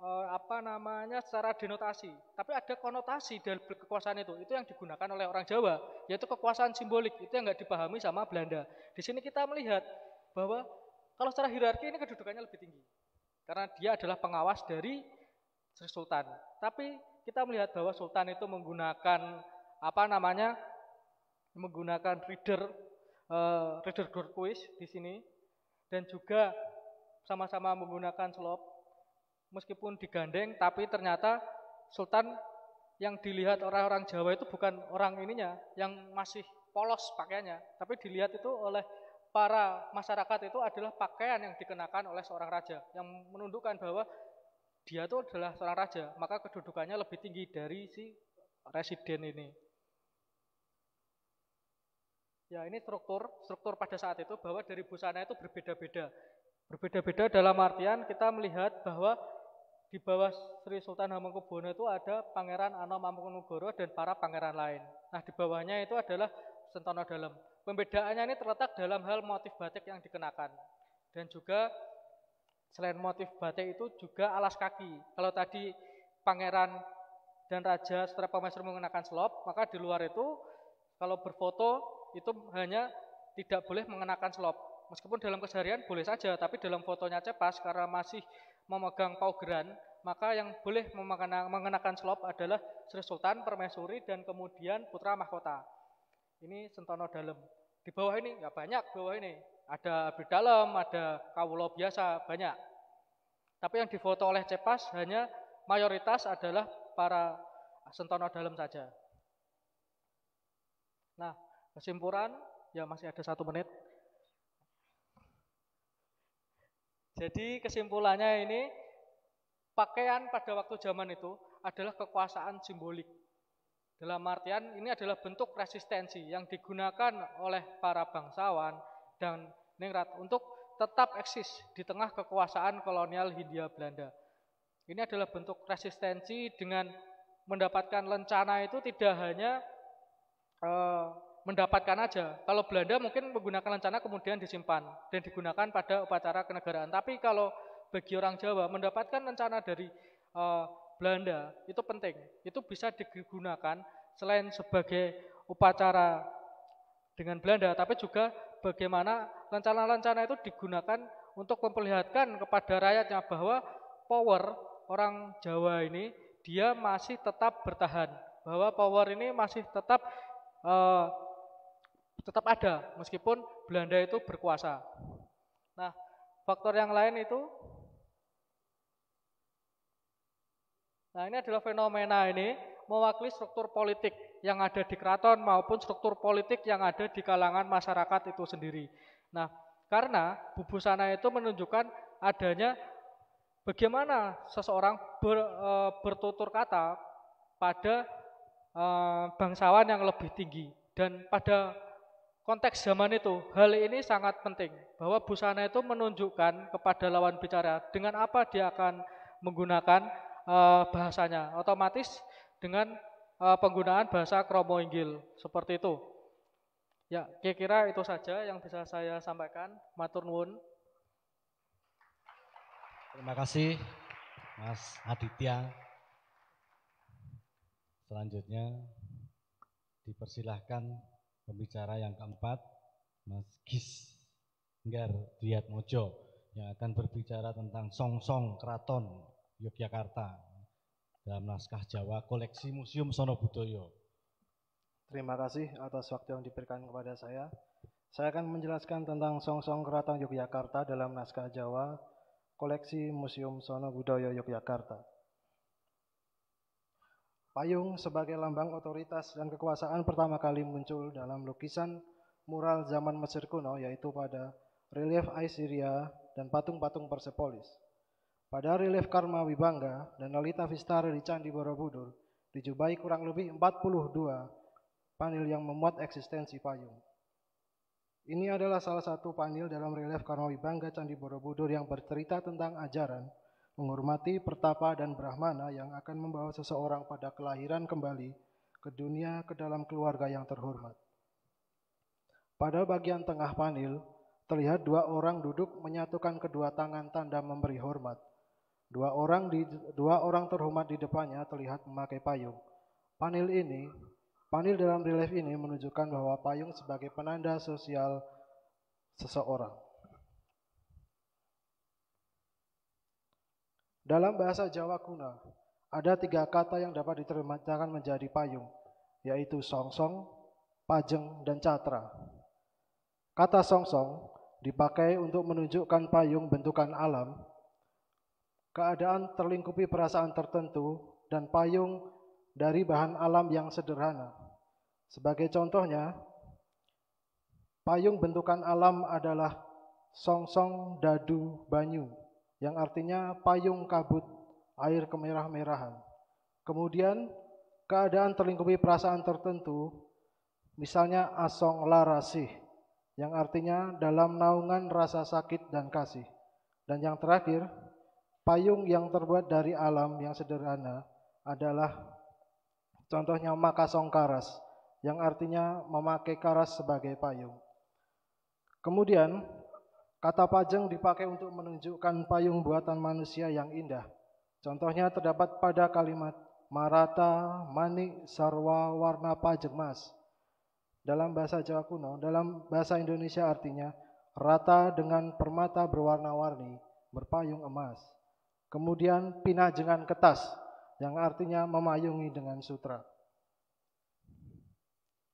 Eh, apa namanya secara denotasi, tapi ada konotasi dari kekuasaan itu. Itu yang digunakan oleh orang Jawa, yaitu kekuasaan simbolik. Itu yang nggak dipahami sama Belanda. Di sini kita melihat bahwa kalau secara hierarki ini kedudukannya lebih tinggi, karena dia adalah pengawas dari Sri Sultan. Tapi kita melihat bahwa Sultan itu menggunakan apa namanya menggunakan reader uh, reader door di sini dan juga sama-sama menggunakan slope meskipun digandeng tapi ternyata sultan yang dilihat orang-orang Jawa itu bukan orang ininya yang masih polos pakaiannya, tapi dilihat itu oleh para masyarakat itu adalah pakaian yang dikenakan oleh seorang raja yang menunjukkan bahwa dia itu adalah seorang raja, maka kedudukannya lebih tinggi dari si residen ini. Ya, ini struktur struktur pada saat itu bahwa dari busana itu berbeda-beda. Berbeda-beda dalam artian kita melihat bahwa di bawah Sri Sultan Hamengkubuwono itu ada Pangeran Anom Hamengkubuwono dan para pangeran lain. Nah, di bawahnya itu adalah Sentono Dalam. Pembedaannya ini terletak dalam hal motif batik yang dikenakan. Dan juga selain motif batik itu juga alas kaki. Kalau tadi pangeran dan raja setiap pemesur mengenakan selop, maka di luar itu kalau berfoto itu hanya tidak boleh mengenakan selop. Meskipun dalam keseharian boleh saja, tapi dalam fotonya cepas karena masih memegang paugeran, maka yang boleh mengenakan selop adalah Sri Sultan, Permaisuri, dan kemudian Putra Mahkota. Ini Sentono dalam Di bawah ini, nggak ya banyak di bawah ini. Ada Abdi dalam, ada Kawulo biasa, banyak. Tapi yang difoto oleh Cepas hanya mayoritas adalah para Sentono dalam saja. Nah, kesimpulan, ya masih ada satu menit. Jadi kesimpulannya ini pakaian pada waktu zaman itu adalah kekuasaan simbolik. Dalam artian ini adalah bentuk resistensi yang digunakan oleh para bangsawan dan ningrat untuk tetap eksis di tengah kekuasaan kolonial Hindia Belanda. Ini adalah bentuk resistensi dengan mendapatkan lencana itu tidak hanya eh, mendapatkan aja. Kalau Belanda mungkin menggunakan lencana kemudian disimpan dan digunakan pada upacara kenegaraan. Tapi kalau bagi orang Jawa mendapatkan lencana dari uh, Belanda itu penting. Itu bisa digunakan selain sebagai upacara dengan Belanda, tapi juga bagaimana lencana-lencana itu digunakan untuk memperlihatkan kepada rakyatnya bahwa power orang Jawa ini dia masih tetap bertahan, bahwa power ini masih tetap uh, tetap ada meskipun Belanda itu berkuasa. Nah, faktor yang lain itu Nah, ini adalah fenomena ini mewakili struktur politik yang ada di keraton maupun struktur politik yang ada di kalangan masyarakat itu sendiri. Nah, karena bubusana itu menunjukkan adanya bagaimana seseorang ber, e, bertutur kata pada e, bangsawan yang lebih tinggi dan pada konteks zaman itu, hal ini sangat penting bahwa busana itu menunjukkan kepada lawan bicara dengan apa dia akan menggunakan uh, bahasanya. Otomatis dengan uh, penggunaan bahasa kromo inggil seperti itu. Ya, kira-kira itu saja yang bisa saya sampaikan. Matur nuwun. Terima kasih Mas Aditya. Selanjutnya dipersilahkan pembicara yang keempat Mas Gis Enggar Triatmojo yang akan berbicara tentang Song Song Keraton Yogyakarta dalam naskah Jawa koleksi Museum Sono Budoyo. Terima kasih atas waktu yang diberikan kepada saya. Saya akan menjelaskan tentang Song Song Keraton Yogyakarta dalam naskah Jawa koleksi Museum Sono Budoyo Yogyakarta. Payung sebagai lambang otoritas dan kekuasaan pertama kali muncul dalam lukisan mural zaman Mesir kuno yaitu pada relief Aisiria dan patung-patung Persepolis. Pada relief Karma Wibangga dan Lalita Vistara di Candi Borobudur dijubai kurang lebih 42 panel yang memuat eksistensi payung. Ini adalah salah satu panel dalam relief Karma Wibangga Candi Borobudur yang bercerita tentang ajaran menghormati pertapa dan brahmana yang akan membawa seseorang pada kelahiran kembali ke dunia ke dalam keluarga yang terhormat. Pada bagian tengah panel, terlihat dua orang duduk menyatukan kedua tangan tanda memberi hormat. Dua orang di dua orang terhormat di depannya terlihat memakai payung. Panel ini, panel dalam relief ini menunjukkan bahwa payung sebagai penanda sosial seseorang. Dalam bahasa Jawa kuno, ada tiga kata yang dapat diterjemahkan menjadi payung, yaitu songsong, pajeng, dan catra. Kata songsong dipakai untuk menunjukkan payung bentukan alam, keadaan terlingkupi perasaan tertentu, dan payung dari bahan alam yang sederhana. Sebagai contohnya, payung bentukan alam adalah songsong dadu banyu yang artinya payung kabut air kemerah-merahan. Kemudian keadaan terlingkupi perasaan tertentu, misalnya asong larasih, yang artinya dalam naungan rasa sakit dan kasih. Dan yang terakhir, payung yang terbuat dari alam yang sederhana adalah contohnya makasong karas, yang artinya memakai karas sebagai payung. Kemudian Kata pajeng dipakai untuk menunjukkan payung buatan manusia yang indah. Contohnya terdapat pada kalimat marata, manik, sarwa, warna pajeng mas. Dalam bahasa Jawa kuno, dalam bahasa Indonesia artinya rata dengan permata berwarna-warni, berpayung emas. Kemudian pinajengan ketas, yang artinya memayungi dengan sutra.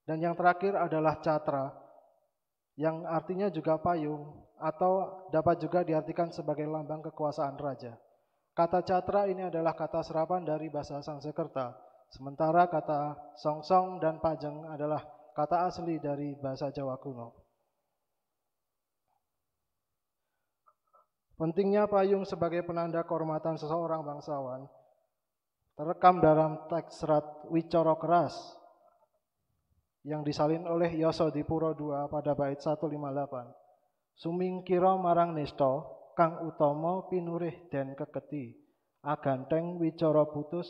Dan yang terakhir adalah catra, yang artinya juga payung, atau dapat juga diartikan sebagai lambang kekuasaan raja. Kata catra ini adalah kata serapan dari bahasa Sanskerta, sementara kata songsong -song dan pajeng adalah kata asli dari bahasa Jawa kuno. Pentingnya payung sebagai penanda kehormatan seseorang bangsawan terekam dalam teks serat Wicoro Keras yang disalin oleh Yosodipuro II pada bait 158. Sumingkira marang nista kang utama pinurih den keketi. Aganteng wicara putus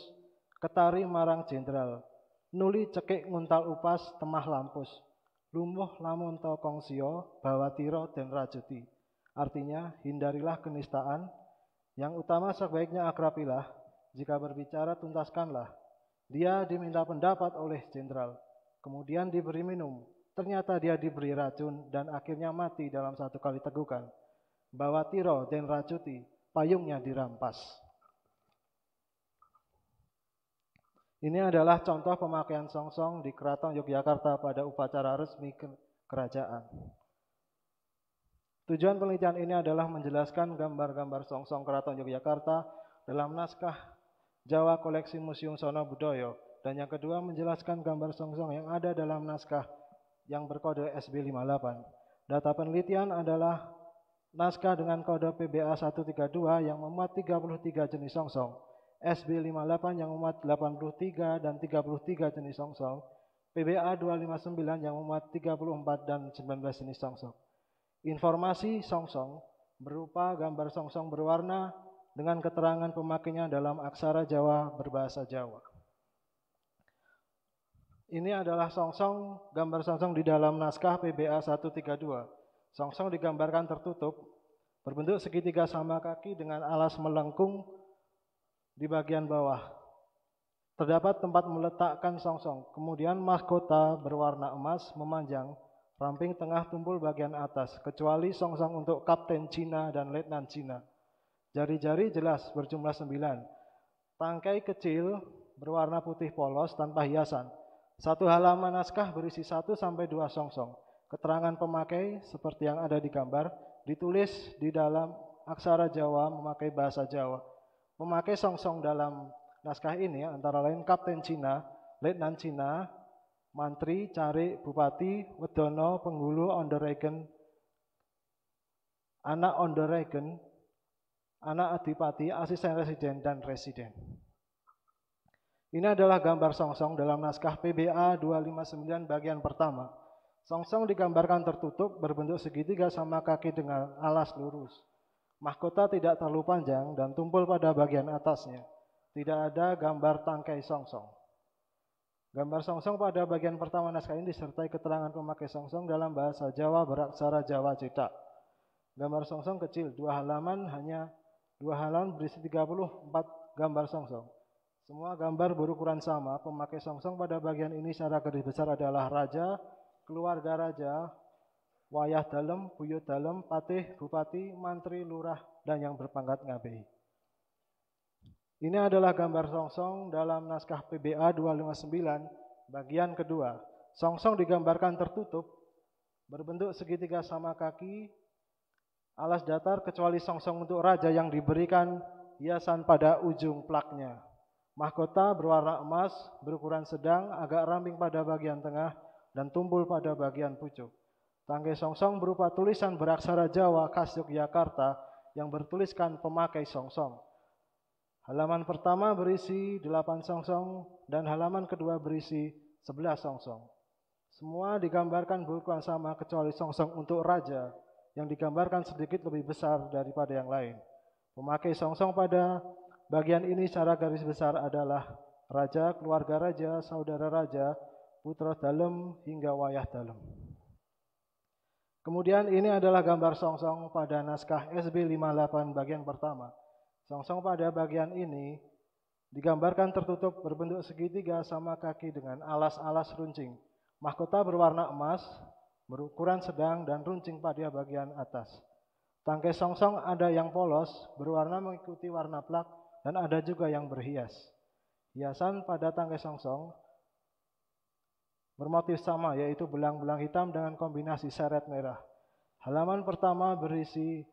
ketari marang jenderal. Nuli cekik nguntal upas temah lampus. Lumuh lamun ta kongsiya bawatira den rajuti. Artinya hindarilah kenistaan yang utama sebaiknya akrabilah, jika berbicara tuntaskanlah. Dia diminta pendapat oleh jenderal, kemudian diberi minum. Ternyata dia diberi racun dan akhirnya mati dalam satu kali tegukan. Bawa tiro dan racuti, payungnya dirampas. Ini adalah contoh pemakaian songsong -song di Keraton Yogyakarta pada upacara resmi kerajaan. Tujuan penelitian ini adalah menjelaskan gambar-gambar songsong Keraton Yogyakarta dalam naskah Jawa Koleksi Museum Sono Budoyo. Dan yang kedua menjelaskan gambar songsong -song yang ada dalam naskah yang berkode SB58. Data penelitian adalah naskah dengan kode PBA 132 yang memuat 33 jenis songsong, SB58 yang memuat 83 dan 33 jenis songsong, PBA 259 yang memuat 34 dan 19 jenis songsong. Informasi songsong berupa gambar songsong berwarna dengan keterangan pemakainya dalam aksara Jawa berbahasa Jawa. Ini adalah songsong, -song, gambar songsong -song di dalam naskah PBA 132. Songsong digambarkan tertutup, berbentuk segitiga sama kaki dengan alas melengkung di bagian bawah. Terdapat tempat meletakkan songsong, -song. kemudian mahkota berwarna emas memanjang, ramping tengah tumpul bagian atas, kecuali songsong untuk Kapten Cina dan Letnan Cina. Jari-jari jelas berjumlah sembilan. Tangkai kecil berwarna putih polos tanpa hiasan satu halaman naskah berisi satu sampai 2 songsong. Keterangan pemakai seperti yang ada di gambar ditulis di dalam aksara Jawa memakai bahasa Jawa. Pemakai songsong dalam naskah ini antara lain Kapten Cina, Letnan Cina, Mantri, Cari, Bupati, Wedono, Penghulu, Onderegen, Anak Onderegen, Anak Adipati, Asisten Residen, dan Residen. Ini adalah gambar song -song dalam naskah PBA 259 bagian pertama. Song -song digambarkan tertutup berbentuk segitiga sama kaki dengan alas lurus. Mahkota tidak terlalu panjang dan tumpul pada bagian atasnya. Tidak ada gambar tangkai song -song. Gambar song song pada bagian pertama naskah ini disertai keterangan pemakai song dalam bahasa Jawa beraksara Jawa cetak. Gambar song song kecil, dua halaman hanya dua halaman berisi 34 gambar song song. Semua gambar berukuran sama, pemakai songsong pada bagian ini secara garis besar adalah raja, keluarga raja, wayah dalem, buyut dalem, patih, bupati, mantri, lurah, dan yang berpangkat ngabei. Ini adalah gambar songsong dalam naskah PBA 259 bagian kedua. Songsong digambarkan tertutup, berbentuk segitiga sama kaki, alas datar kecuali songsong untuk raja yang diberikan hiasan pada ujung plaknya. Mahkota berwarna emas, berukuran sedang, agak ramping pada bagian tengah, dan tumpul pada bagian pucuk. Tangkai songsong berupa tulisan beraksara Jawa khas Yogyakarta yang bertuliskan pemakai songsong. Halaman pertama berisi 8 songsong dan halaman kedua berisi 11 songsong. Semua digambarkan berukuran sama kecuali songsong untuk raja yang digambarkan sedikit lebih besar daripada yang lain. Pemakai songsong pada Bagian ini secara garis besar adalah raja, keluarga raja, saudara raja, putra dalam hingga wayah dalam. Kemudian ini adalah gambar songsong -song pada naskah SB 58 bagian pertama. Songsong -song pada bagian ini digambarkan tertutup berbentuk segitiga sama kaki dengan alas-alas runcing. Mahkota berwarna emas, berukuran sedang dan runcing pada bagian atas. Tangkai songsong ada yang polos, berwarna mengikuti warna plak, dan ada juga yang berhias. Hiasan pada tangkai songsong bermotif sama yaitu belang-belang hitam dengan kombinasi seret merah. Halaman pertama berisi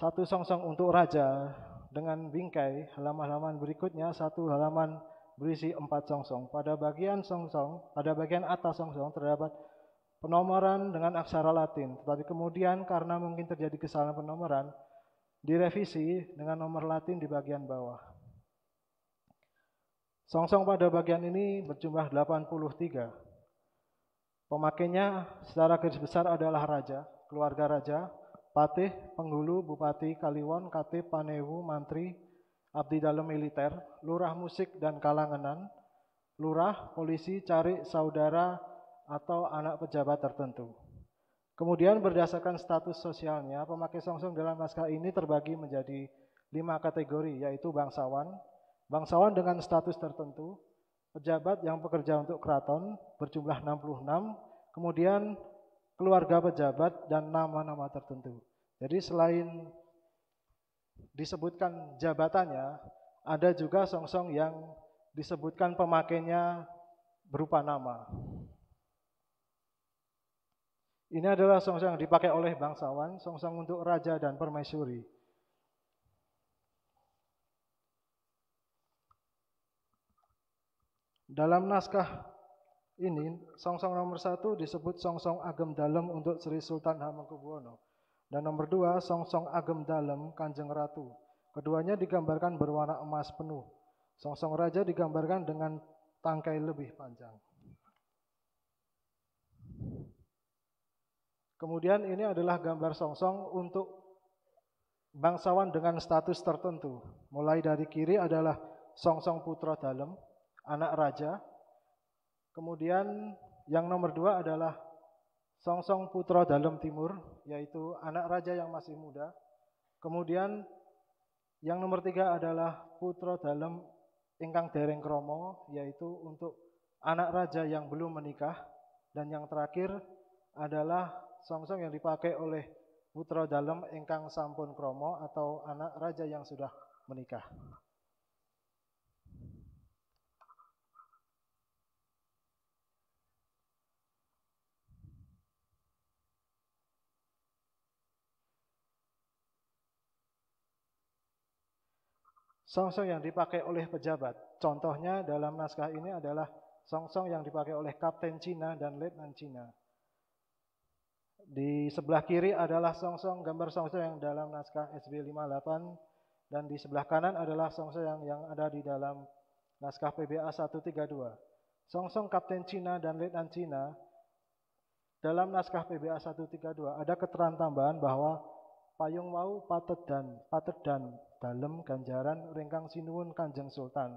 satu songsong untuk raja dengan bingkai. Halaman-halaman berikutnya satu halaman berisi empat songsong. Pada bagian songsong, pada bagian atas songsong terdapat penomoran dengan aksara Latin. Tetapi kemudian karena mungkin terjadi kesalahan penomoran, direvisi dengan nomor latin di bagian bawah. Songsong pada bagian ini berjumlah 83. Pemakainya secara garis besar adalah raja, keluarga raja, patih, penghulu, bupati, kaliwon, katip, panewu, mantri, abdi dalam militer, lurah musik dan kalanganan, lurah, polisi, cari, saudara, atau anak pejabat tertentu. Kemudian berdasarkan status sosialnya, pemakai songsong dalam naskah ini terbagi menjadi lima kategori, yaitu bangsawan, bangsawan dengan status tertentu, pejabat yang bekerja untuk keraton berjumlah 66, kemudian keluarga pejabat dan nama-nama tertentu. Jadi selain disebutkan jabatannya, ada juga songsong yang disebutkan pemakainya berupa nama. Ini adalah songsong yang dipakai oleh bangsawan, songsong untuk raja dan permaisuri. Dalam naskah ini, songsong nomor satu disebut songsong agem dalem untuk Sri Sultan Hamengkubuwono. Dan nomor dua, songsong agem dalem Kanjeng Ratu. Keduanya digambarkan berwarna emas penuh. Songsong raja digambarkan dengan tangkai lebih panjang. Kemudian ini adalah gambar songsong untuk bangsawan dengan status tertentu. Mulai dari kiri adalah songsong putra dalam, anak raja. Kemudian yang nomor dua adalah songsong putra dalam timur, yaitu anak raja yang masih muda. Kemudian yang nomor tiga adalah putra dalam ingkang dereng kromo, yaitu untuk anak raja yang belum menikah. Dan yang terakhir adalah songsong yang dipakai oleh putra dalam Engkang sampun kromo atau anak raja yang sudah menikah. Songsong yang dipakai oleh pejabat. Contohnya dalam naskah ini adalah songsong yang dipakai oleh Kapten Cina dan Letnan Cina. Di sebelah kiri adalah songsong -song, gambar songsong -song yang dalam naskah SB 58 dan di sebelah kanan adalah songsong -song yang yang ada di dalam naskah PBA 132. Songsong Kapten Cina dan Letnan Cina dalam naskah PBA 132 ada keterangan tambahan bahwa payung patet dan patet dan dalam ganjaran ringkang sinuwun Kanjeng Sultan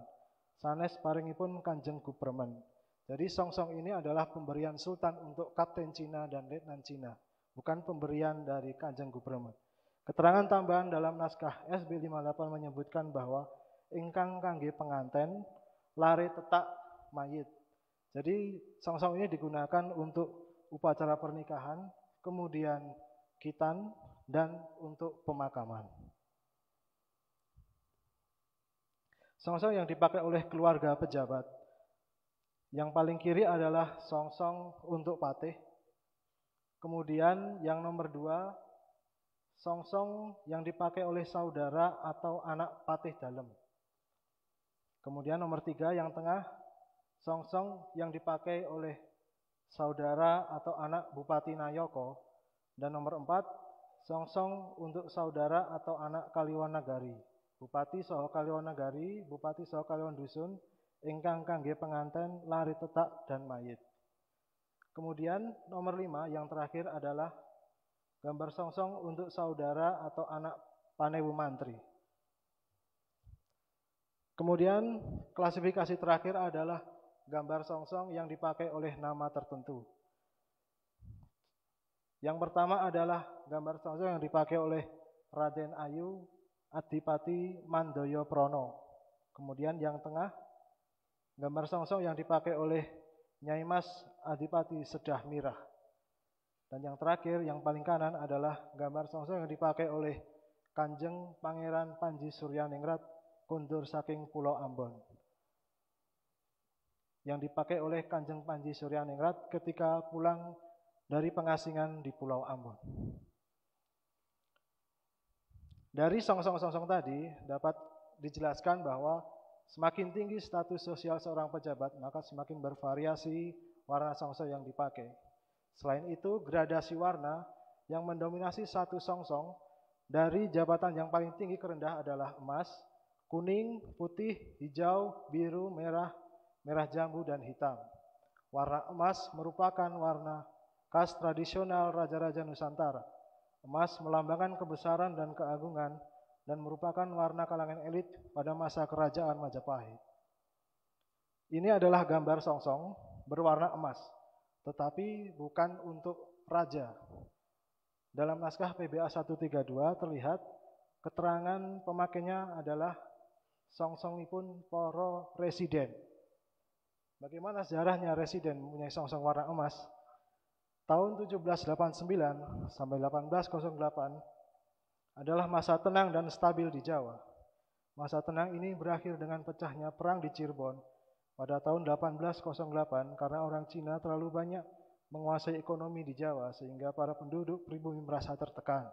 sanes paringipun Kanjeng Gupermen. Jadi song song ini adalah pemberian sultan untuk kapten Cina dan letnan Cina, bukan pemberian dari Kanjeng Gubernur. Keterangan tambahan dalam naskah SB 58 menyebutkan bahwa ingkang kangge penganten lari tetak mayit. Jadi song song ini digunakan untuk upacara pernikahan, kemudian kitan dan untuk pemakaman. Song song yang dipakai oleh keluarga pejabat yang paling kiri adalah song -song untuk patih. Kemudian yang nomor dua, song -song yang dipakai oleh saudara atau anak patih dalam. Kemudian nomor tiga yang tengah, song -song yang dipakai oleh saudara atau anak Bupati Nayoko. Dan nomor empat, song untuk saudara atau anak Kaliwan Nagari. Bupati Soho Kaliwan Nagari, Bupati Soho Kaliwan Dusun, ingkang kangge penganten lari tetak dan mayit. Kemudian nomor lima yang terakhir adalah gambar songsong untuk saudara atau anak panewu mantri. Kemudian klasifikasi terakhir adalah gambar songsong yang dipakai oleh nama tertentu. Yang pertama adalah gambar songsong yang dipakai oleh Raden Ayu Adipati Mandoyo Prono. Kemudian yang tengah Gambar songsong yang dipakai oleh Nyai Mas Adipati Sedah Mirah. Dan yang terakhir, yang paling kanan adalah gambar songsong yang dipakai oleh Kanjeng Pangeran Panji Suryaningrat kundur saking Pulau Ambon. Yang dipakai oleh Kanjeng Panji Suryaningrat ketika pulang dari pengasingan di Pulau Ambon. Dari songsong-songsong tadi dapat dijelaskan bahwa Semakin tinggi status sosial seorang pejabat, maka semakin bervariasi warna songsong yang dipakai. Selain itu, gradasi warna yang mendominasi satu songsong dari jabatan yang paling tinggi ke rendah adalah emas, kuning, putih, hijau, biru, merah, merah jambu, dan hitam. Warna emas merupakan warna khas tradisional raja-raja Nusantara. Emas melambangkan kebesaran dan keagungan, dan merupakan warna kalangan elit pada masa kerajaan Majapahit. Ini adalah gambar songsong -song berwarna emas, tetapi bukan untuk raja. Dalam naskah PBA 132 terlihat keterangan pemakainya adalah songsong pun poro residen. Bagaimana sejarahnya residen mempunyai songsong warna emas? Tahun 1789 sampai 1808 adalah masa tenang dan stabil di Jawa. Masa tenang ini berakhir dengan pecahnya perang di Cirebon pada tahun 1808 karena orang Cina terlalu banyak menguasai ekonomi di Jawa sehingga para penduduk pribumi merasa tertekan.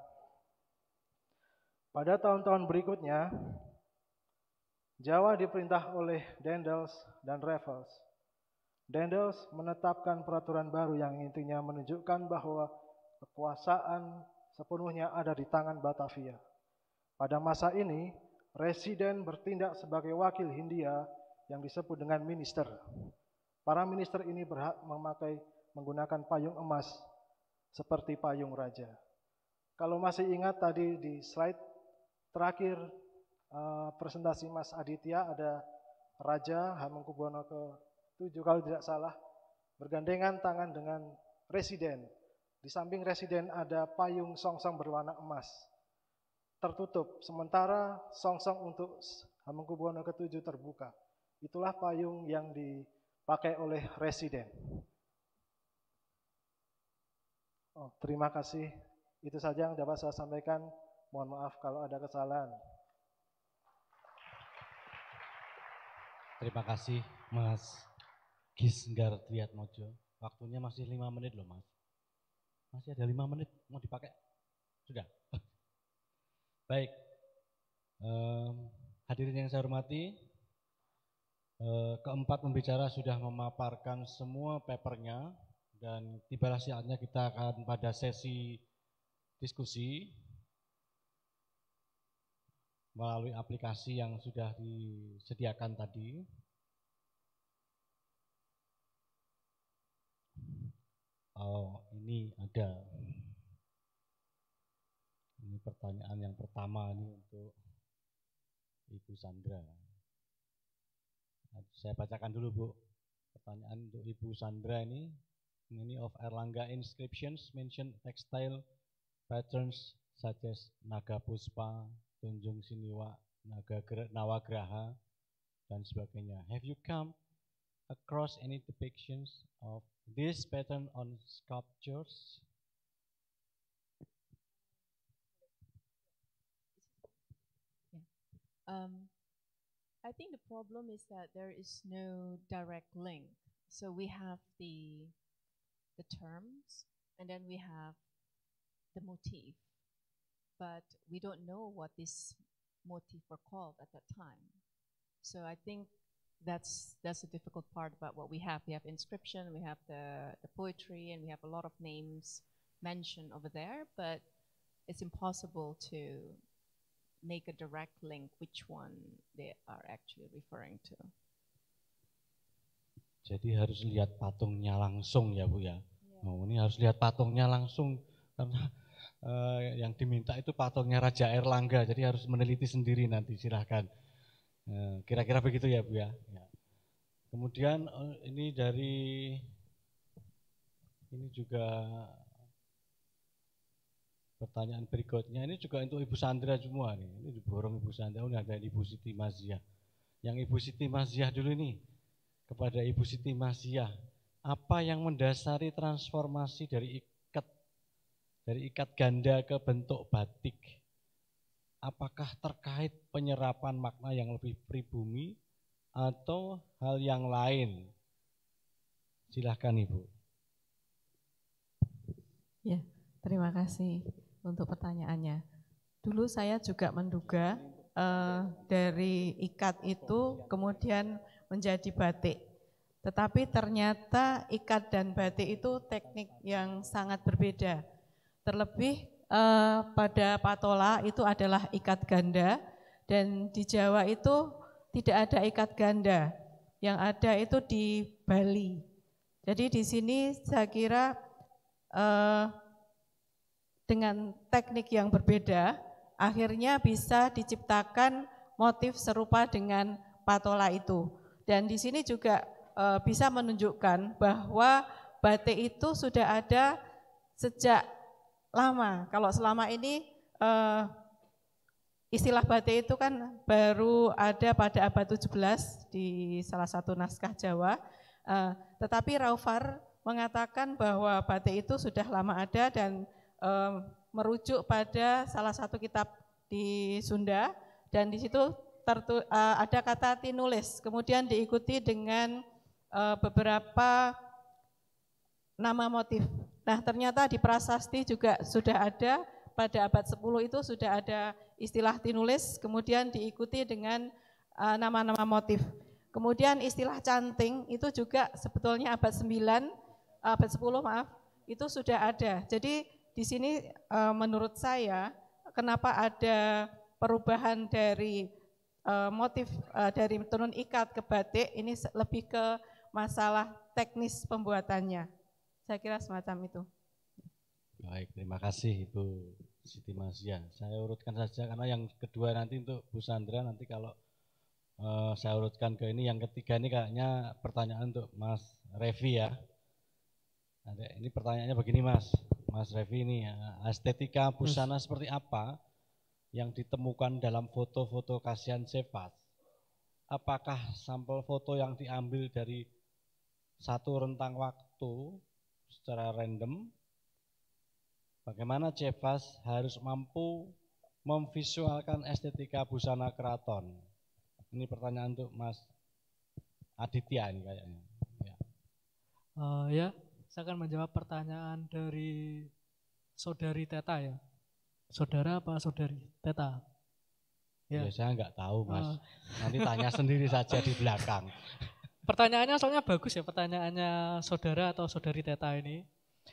Pada tahun-tahun berikutnya, Jawa diperintah oleh Dendels dan Raffles. Dendels menetapkan peraturan baru yang intinya menunjukkan bahwa kekuasaan sepenuhnya ada di tangan Batavia. Pada masa ini, residen bertindak sebagai wakil Hindia yang disebut dengan minister. Para minister ini berhak memakai menggunakan payung emas seperti payung raja. Kalau masih ingat tadi di slide terakhir uh, presentasi Mas Aditya ada Raja Hamengkubuwono ke-7 kalau tidak salah bergandengan tangan dengan residen di samping residen ada payung songsong berwarna emas, tertutup, sementara songsong untuk Hamengkubuwono ke-7 terbuka. Itulah payung yang dipakai oleh residen. Oh, terima kasih. Itu saja yang dapat saya sampaikan. Mohon maaf kalau ada kesalahan. Terima kasih Mas Gisgar Triatmojo. Waktunya masih lima menit loh Mas. Masih ada lima menit mau dipakai? Sudah. Baik. Um, hadirin yang saya hormati, eh, keempat pembicara sudah memaparkan semua papernya dan tibalah saatnya kita akan pada sesi diskusi melalui aplikasi yang sudah disediakan tadi. Oh, ini ada. Ini pertanyaan yang pertama ini untuk Ibu Sandra. Nah, saya bacakan dulu, Bu. Pertanyaan untuk Ibu Sandra ini, many of Erlangga inscriptions mention textile patterns such as Naga Puspa, Tunjung Siniwa, Naga Nawagraha, dan sebagainya. Have you come across any depictions of this pattern on sculptures? Yeah. Um, I think the problem is that there is no direct link. So we have the the terms, and then we have the motif, but we don't know what this motif were called at that time. So I think that's that's the difficult part about what we have. We have inscription, we have the, the poetry, and we have a lot of names mentioned over there, but it's impossible to make a direct link which one they are actually referring to. Jadi harus lihat patungnya langsung ya Bu ya. Yeah. Oh, ini harus lihat patungnya langsung karena uh, yang diminta itu patungnya Raja Erlangga. Jadi harus meneliti sendiri nanti silahkan. Ya, kira-kira begitu ya Bu ya. ya. Kemudian eh, ini dari ini juga pertanyaan berikutnya ini juga untuk Ibu Sandra semua nih. Ini diborong Ibu Sandra, oh, ini ada Ibu Siti Maziah. Yang Ibu Siti Maziah dulu nih kepada Ibu Siti Maziah. Apa yang mendasari transformasi dari ikat dari ikat ganda ke bentuk batik? apakah terkait penyerapan makna yang lebih pribumi atau hal yang lain? Silahkan Ibu. Ya, terima kasih untuk pertanyaannya. Dulu saya juga menduga eh, dari ikat itu kemudian menjadi batik. Tetapi ternyata ikat dan batik itu teknik yang sangat berbeda. Terlebih uh, pada patola itu adalah ikat ganda dan di Jawa itu tidak ada ikat ganda, yang ada itu di Bali. Jadi di sini saya kira uh, dengan teknik yang berbeda, akhirnya bisa diciptakan motif serupa dengan patola itu. Dan di sini juga e, bisa menunjukkan bahwa batik itu sudah ada sejak lama. Kalau selama ini uh, istilah batik itu kan baru ada pada abad 17 di salah satu naskah Jawa. Uh, tetapi Raufar mengatakan bahwa batik itu sudah lama ada dan uh, merujuk pada salah satu kitab di Sunda dan di situ tertu, uh, ada kata tinulis kemudian diikuti dengan uh, beberapa nama motif Nah, ternyata di prasasti juga sudah ada pada abad 10 itu sudah ada istilah tinulis, kemudian diikuti dengan eh, nama-nama uh, motif. Kemudian istilah canting itu juga sebetulnya abad 9, abad 10 maaf, itu sudah ada. Jadi di sini uh, menurut saya kenapa ada perubahan dari uh, motif uh, dari tenun ikat ke batik ini lebih ke masalah teknis pembuatannya. Saya kira semacam itu. Baik, terima kasih Ibu Siti Masia. Saya urutkan saja karena yang kedua nanti untuk Bu Sandra nanti kalau uh, saya urutkan ke ini yang ketiga ini kayaknya pertanyaan untuk Mas Revi ya. ini pertanyaannya begini Mas. Mas Revi ini ya, estetika busana hmm. seperti apa yang ditemukan dalam foto-foto kasihan cepat? Apakah sampel foto yang diambil dari satu rentang waktu secara random bagaimana Cepas harus mampu memvisualkan estetika busana keraton. Ini pertanyaan untuk Mas Aditya ini kayaknya. Ya. Uh, ya, saya akan menjawab pertanyaan dari saudari Teta ya. Saudara apa saudari Teta? Ya, ya saya nggak tahu mas. Uh. Nanti tanya sendiri saja di belakang. Pertanyaannya soalnya bagus ya pertanyaannya saudara atau saudari Teta ini.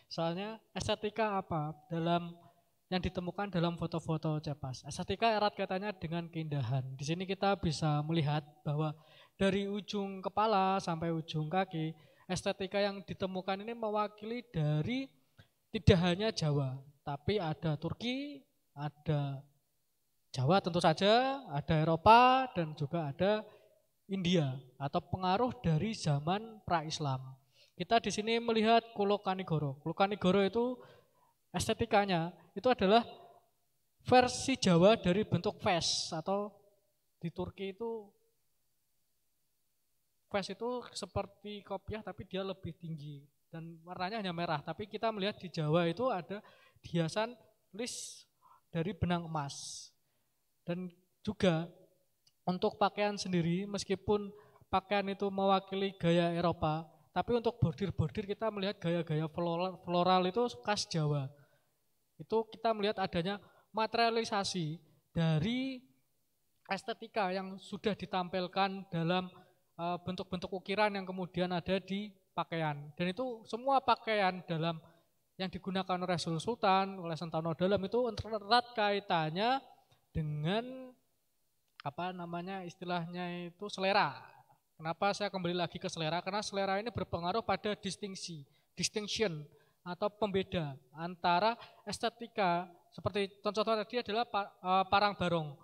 Soalnya estetika apa dalam yang ditemukan dalam foto-foto cepas. Estetika erat katanya dengan keindahan. Di sini kita bisa melihat bahwa dari ujung kepala sampai ujung kaki, estetika yang ditemukan ini mewakili dari tidak hanya Jawa, tapi ada Turki, ada Jawa tentu saja, ada Eropa, dan juga ada India atau pengaruh dari zaman pra-Islam. Kita di sini melihat Kulokanigoro. Kulokanigoro itu estetikanya itu adalah versi Jawa dari bentuk vest atau di Turki itu vest itu seperti kopiah tapi dia lebih tinggi dan warnanya hanya merah. Tapi kita melihat di Jawa itu ada hiasan list dari benang emas. Dan juga untuk pakaian sendiri, meskipun pakaian itu mewakili gaya Eropa, tapi untuk bordir-bordir kita melihat gaya-gaya floral, floral itu khas Jawa. Itu kita melihat adanya materialisasi dari estetika yang sudah ditampilkan dalam eh, bentuk-bentuk ukiran yang kemudian ada di pakaian. Dan itu semua pakaian dalam yang digunakan oleh Sultan, oleh Sentano Dalam itu erat kaitannya dengan apa namanya istilahnya itu selera. Kenapa saya kembali lagi ke selera? Karena selera ini berpengaruh pada distingsi, distinction atau pembeda antara estetika seperti contoh tadi adalah e, parang barong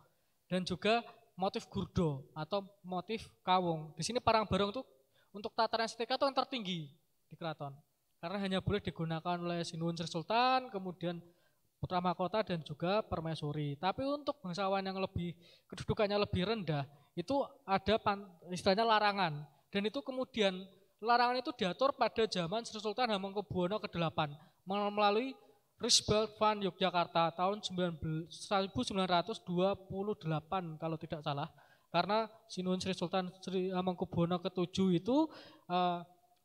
dan juga motif gurdo atau motif kawung. Di sini parang barong itu untuk tataran estetika itu yang tertinggi di keraton. Karena hanya boleh digunakan oleh Sinuun Sri Sultan, kemudian putra kota dan juga permaisuri. Tapi untuk bangsawan yang lebih kedudukannya lebih rendah itu ada pan, istilahnya larangan dan itu kemudian larangan itu diatur pada zaman Sri Sultan Hamengkubuwono ke-8 melalui Risbel van Yogyakarta tahun 1928 kalau tidak salah karena Sinun Sri Sultan Sri Hamengkubuwono ke-7 itu uh,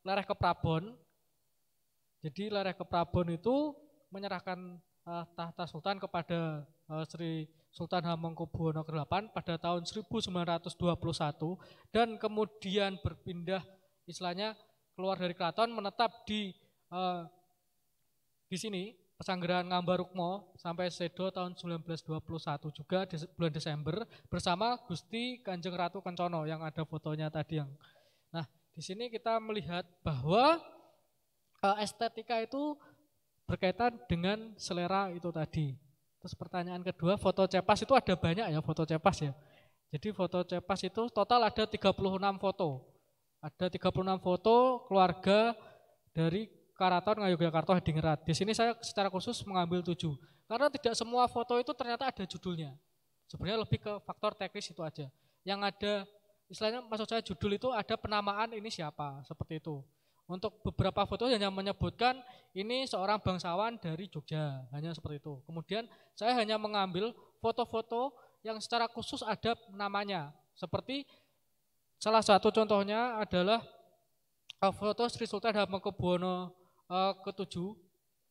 lereh ke Prabon jadi lereh ke Prabon itu menyerahkan uh, tahta sultan kepada uh, Sri Sultan Hamengkubuwono ke-8 pada tahun 1921 dan kemudian berpindah istilahnya keluar dari keraton menetap di uh, di sini Pesanggerahan Ngambarukmo sampai Sedo tahun 1921 juga di bulan Desember bersama Gusti Kanjeng Ratu Kencono yang ada fotonya tadi yang. Nah, di sini kita melihat bahwa uh, estetika itu berkaitan dengan selera itu tadi. Terus pertanyaan kedua, foto cepas itu ada banyak ya foto cepas ya. Jadi foto cepas itu total ada 36 foto. Ada 36 foto keluarga dari Karaton Ngayogyakarta Hedingerat. Di sini saya secara khusus mengambil tujuh. Karena tidak semua foto itu ternyata ada judulnya. Sebenarnya lebih ke faktor teknis itu aja. Yang ada, istilahnya maksud saya judul itu ada penamaan ini siapa, seperti itu. Untuk beberapa foto hanya menyebutkan ini seorang bangsawan dari Jogja, hanya seperti itu. Kemudian saya hanya mengambil foto-foto yang secara khusus ada namanya. Seperti salah satu contohnya adalah eh, foto Sri Sultan Hamengkubuwono eh, ke-7.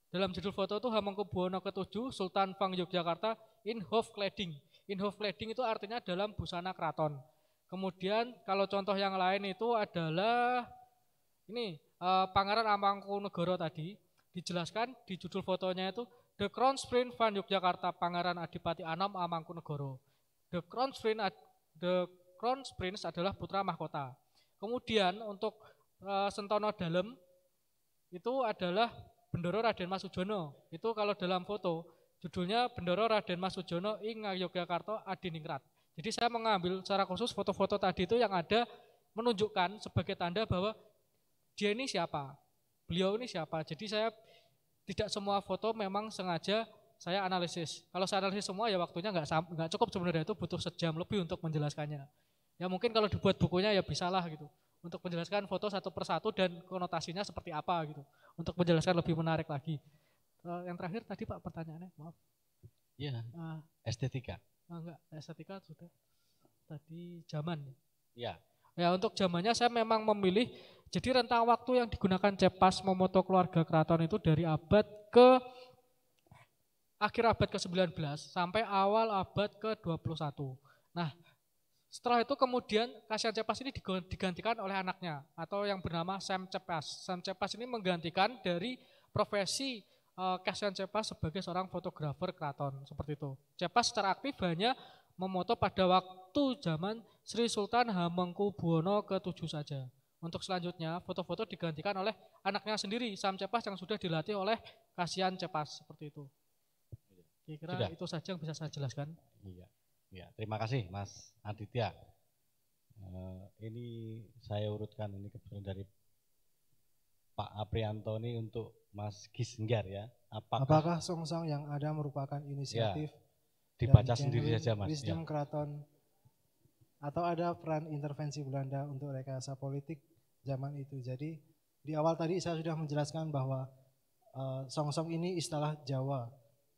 Dalam judul foto itu Hamengkubuwono ke-7 Sultan Pang Yogyakarta in Hof Cladding. In Hof Cladding itu artinya dalam busana keraton. Kemudian kalau contoh yang lain itu adalah ini uh, Pangeran Amangkunegoro tadi dijelaskan di judul fotonya itu The Crown Sprint Van Yogyakarta Pangeran Adipati Anom Amangkunegoro. The Crown Sprint The Crown Prince adalah putra mahkota. Kemudian untuk uh, Sentono Dalem itu adalah Bendoro Raden Masujono. Itu kalau dalam foto judulnya Bendoro Raden Masujono ing Yogyakarta Adiningrat. Jadi saya mengambil secara khusus foto-foto tadi itu yang ada menunjukkan sebagai tanda bahwa dia ini siapa, beliau ini siapa. Jadi saya tidak semua foto memang sengaja saya analisis. Kalau saya analisis semua ya waktunya nggak nggak cukup sebenarnya itu butuh sejam lebih untuk menjelaskannya. Ya mungkin kalau dibuat bukunya ya bisalah gitu untuk menjelaskan foto satu persatu dan konotasinya seperti apa gitu untuk menjelaskan lebih menarik lagi. Eh, yang terakhir tadi Pak pertanyaannya, maaf. Iya. Uh, estetika. Uh, enggak, estetika sudah. Tadi zaman. Ya? Iya. Ya untuk zamannya saya memang memilih jadi rentang waktu yang digunakan Cepas memoto keluarga keraton itu dari abad ke akhir abad ke-19 sampai awal abad ke-21. Nah, setelah itu kemudian Kasihan Cepas ini digantikan oleh anaknya atau yang bernama Sam Cepas. Sam Cepas ini menggantikan dari profesi eh, Kasihan Cepas sebagai seorang fotografer keraton seperti itu. Cepas secara aktif hanya memoto pada waktu zaman Sri Sultan Hamengkubuwono ke-7 saja. Untuk selanjutnya, foto-foto digantikan oleh anaknya sendiri, Sam Cepas yang sudah dilatih oleh Kasihan Cepas, seperti itu. Kira-kira sudah. itu saja yang bisa saya jelaskan. Iya. Ya, terima kasih Mas Aditya. Uh, ini saya urutkan ini kebetulan dari Pak Aprianto ini untuk Mas Gisenggar ya. Apakah, Apakah song yang ada merupakan inisiatif ya, dibaca sendiri saja Mas. Wisdom ya. Keraton atau ada peran intervensi Belanda untuk rekayasa politik zaman itu. Jadi di awal tadi saya sudah menjelaskan bahwa uh, song-song ini istilah Jawa,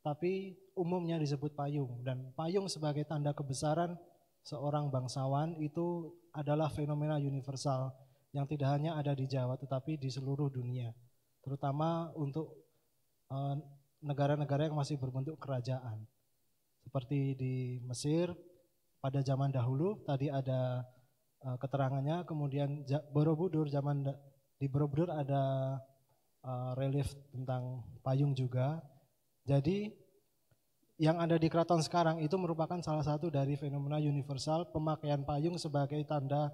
tapi umumnya disebut payung dan payung sebagai tanda kebesaran seorang bangsawan itu adalah fenomena universal yang tidak hanya ada di Jawa tetapi di seluruh dunia, terutama untuk negara eh, negara-negara yang masih berbentuk kerajaan. Seperti di Mesir pada zaman dahulu tadi ada uh, keterangannya. Kemudian ja, Borobudur zaman di Borobudur ada uh, relief tentang payung juga. Jadi yang ada di keraton sekarang itu merupakan salah satu dari fenomena universal pemakaian payung sebagai tanda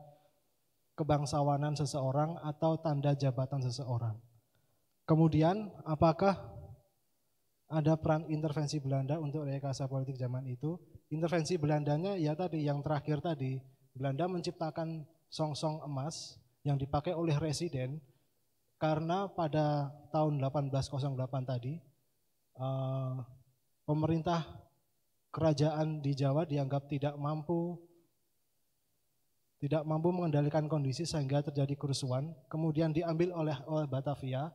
kebangsawanan seseorang atau tanda jabatan seseorang. Kemudian apakah ada peran intervensi Belanda untuk rekayasa politik zaman itu? Intervensi Belandanya ya tadi yang terakhir tadi Belanda menciptakan song-song emas yang dipakai oleh residen karena pada tahun 1808 tadi eh, pemerintah kerajaan di Jawa dianggap tidak mampu tidak mampu mengendalikan kondisi sehingga terjadi kerusuhan, kemudian diambil oleh oleh Batavia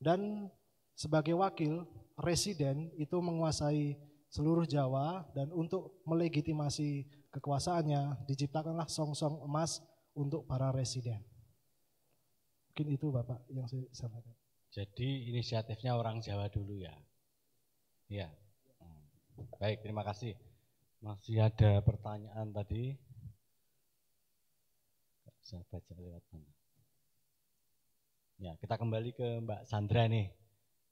dan sebagai wakil residen itu menguasai seluruh Jawa dan untuk melegitimasi kekuasaannya, diciptakanlah song-song emas untuk para residen. Mungkin itu Bapak yang saya sampaikan. Jadi inisiatifnya orang Jawa dulu ya. Iya. Baik, terima kasih. Masih ada pertanyaan tadi. Saya baca lewat mana. Ya, kita kembali ke Mbak Sandra nih.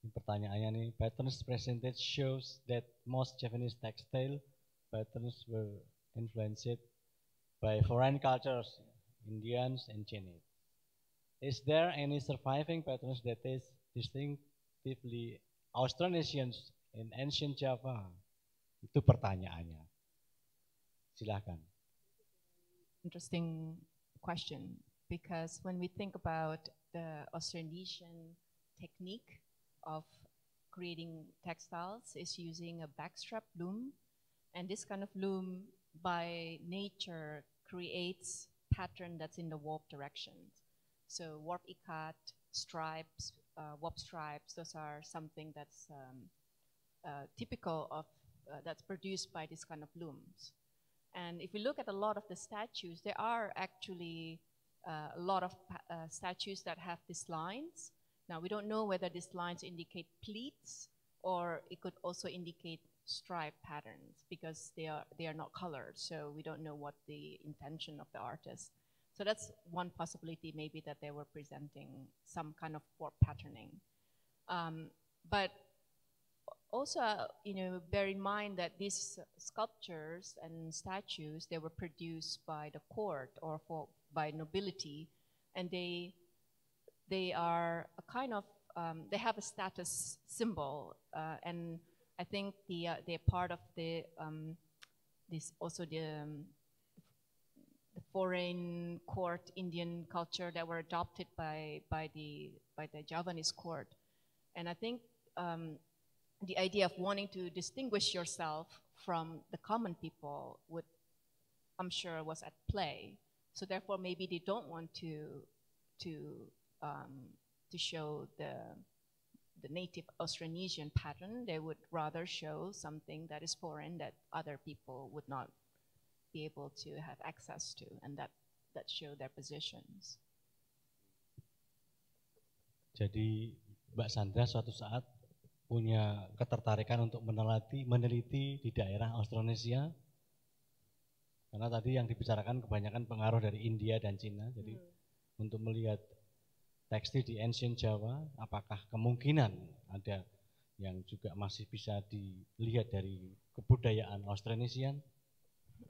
Ini pertanyaannya nih, patterns presented shows that most Japanese textile patterns were influenced by foreign cultures, Indians and Chinese. Is there any surviving patterns that is distinctively Austronesian in ancient Java? Itu pertanyaannya. Silakan. Interesting question because when we think about the Austronesian technique of creating textiles is using a backstrap loom and this kind of loom by nature creates pattern that's in the warp directions. So warp ikat, stripes, uh, warp stripes, those are something that's um, uh, typical of, uh, that's produced by this kind of looms. And if we look at a lot of the statues, there are actually uh, a lot of uh, statues that have these lines. Now, we don't know whether these lines indicate pleats or it could also indicate stripe patterns because they are they are not colored, so we don't know what the intention of the artist. So that's one possibility, maybe that they were presenting some kind of warp patterning. Um, but also, uh, you know, bear in mind that these sculptures and statues they were produced by the court or for by nobility, and they they are a kind of um, they have a status symbol uh, and I think the uh, they're part of the um, this also the, um, the foreign court Indian culture that were adopted by by the by the Javanese court, and I think um, the idea of wanting to distinguish yourself from the common people would, I'm sure, was at play. So therefore, maybe they don't want to to um, to show the the native Austronesian pattern, they would rather show something that is foreign that other people would not be able to have access to, and that that show their positions. Jadi Mbak Sandra suatu saat punya ketertarikan untuk meneliti meneliti di daerah Austronesia karena tadi yang dibicarakan kebanyakan pengaruh dari India dan Cina jadi hmm. untuk melihat tekstil di ancient Jawa, apakah kemungkinan ada yang juga masih bisa dilihat dari kebudayaan Austronesian?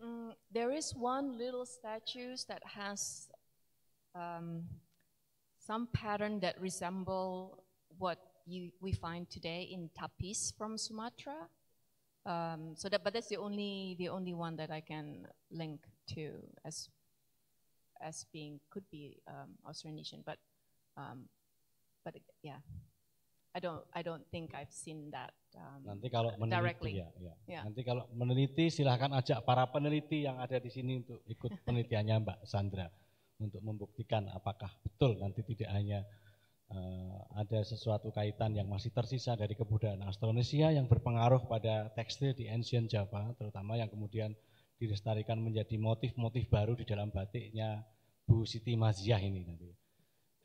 Mm, there is one little statue that has um, some pattern that resemble what you, we find today in tapis from Sumatra. Um, so that, but that's the only the only one that I can link to as as being could be um, Austronesian, but Um, but yeah, I don't I don't think I've seen that. Um, Nanti kalau meneliti directly. ya, ya. Yeah. Nanti kalau meneliti silahkan ajak para peneliti yang ada di sini untuk ikut penelitiannya Mbak Sandra untuk membuktikan apakah betul nanti tidak hanya uh, ada sesuatu kaitan yang masih tersisa dari kebudayaan Austronesia yang berpengaruh pada tekstil di ancient Java terutama yang kemudian dilestarikan menjadi motif-motif baru di dalam batiknya Bu Siti Maziah ini nanti.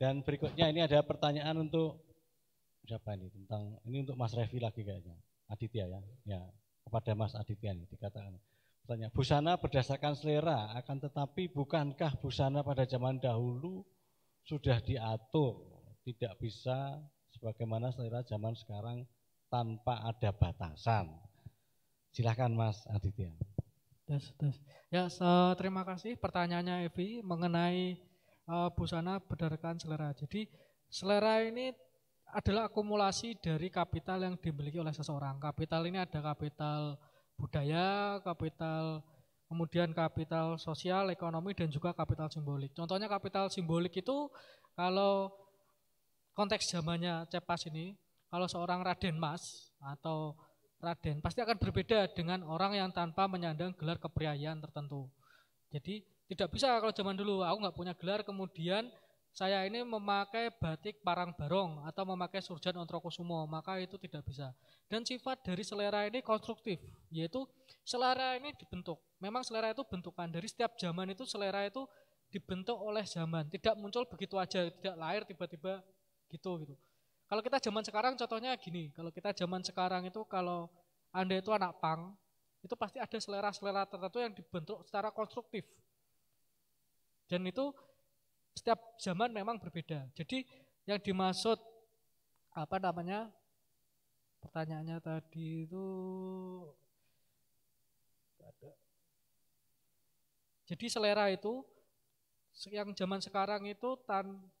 Dan berikutnya ini ada pertanyaan untuk siapa ini tentang ini untuk Mas Revi lagi kayaknya Aditya ya ya kepada Mas Aditya ini dikatakan pertanyaan busana berdasarkan selera akan tetapi bukankah busana pada zaman dahulu sudah diatur tidak bisa sebagaimana selera zaman sekarang tanpa ada batasan silahkan Mas Aditya das, das. ya terima kasih pertanyaannya Evi mengenai uh, busana berdasarkan selera. Jadi selera ini adalah akumulasi dari kapital yang dimiliki oleh seseorang. Kapital ini ada kapital budaya, kapital kemudian kapital sosial, ekonomi dan juga kapital simbolik. Contohnya kapital simbolik itu kalau konteks zamannya Cepas ini, kalau seorang Raden Mas atau Raden pasti akan berbeda dengan orang yang tanpa menyandang gelar kepriayaan tertentu. Jadi tidak bisa kalau zaman dulu, aku nggak punya gelar, kemudian saya ini memakai batik parang barong atau memakai surjan ontrokosumo, maka itu tidak bisa. Dan sifat dari selera ini konstruktif, yaitu selera ini dibentuk. Memang selera itu bentukan, dari setiap zaman itu selera itu dibentuk oleh zaman, tidak muncul begitu aja, tidak lahir tiba-tiba gitu gitu. Kalau kita zaman sekarang contohnya gini, kalau kita zaman sekarang itu kalau Anda itu anak pang, itu pasti ada selera-selera tertentu yang dibentuk secara konstruktif. Dan itu setiap zaman memang berbeda. Jadi yang dimaksud apa namanya? Pertanyaannya tadi itu Jadi selera itu yang zaman sekarang itu tan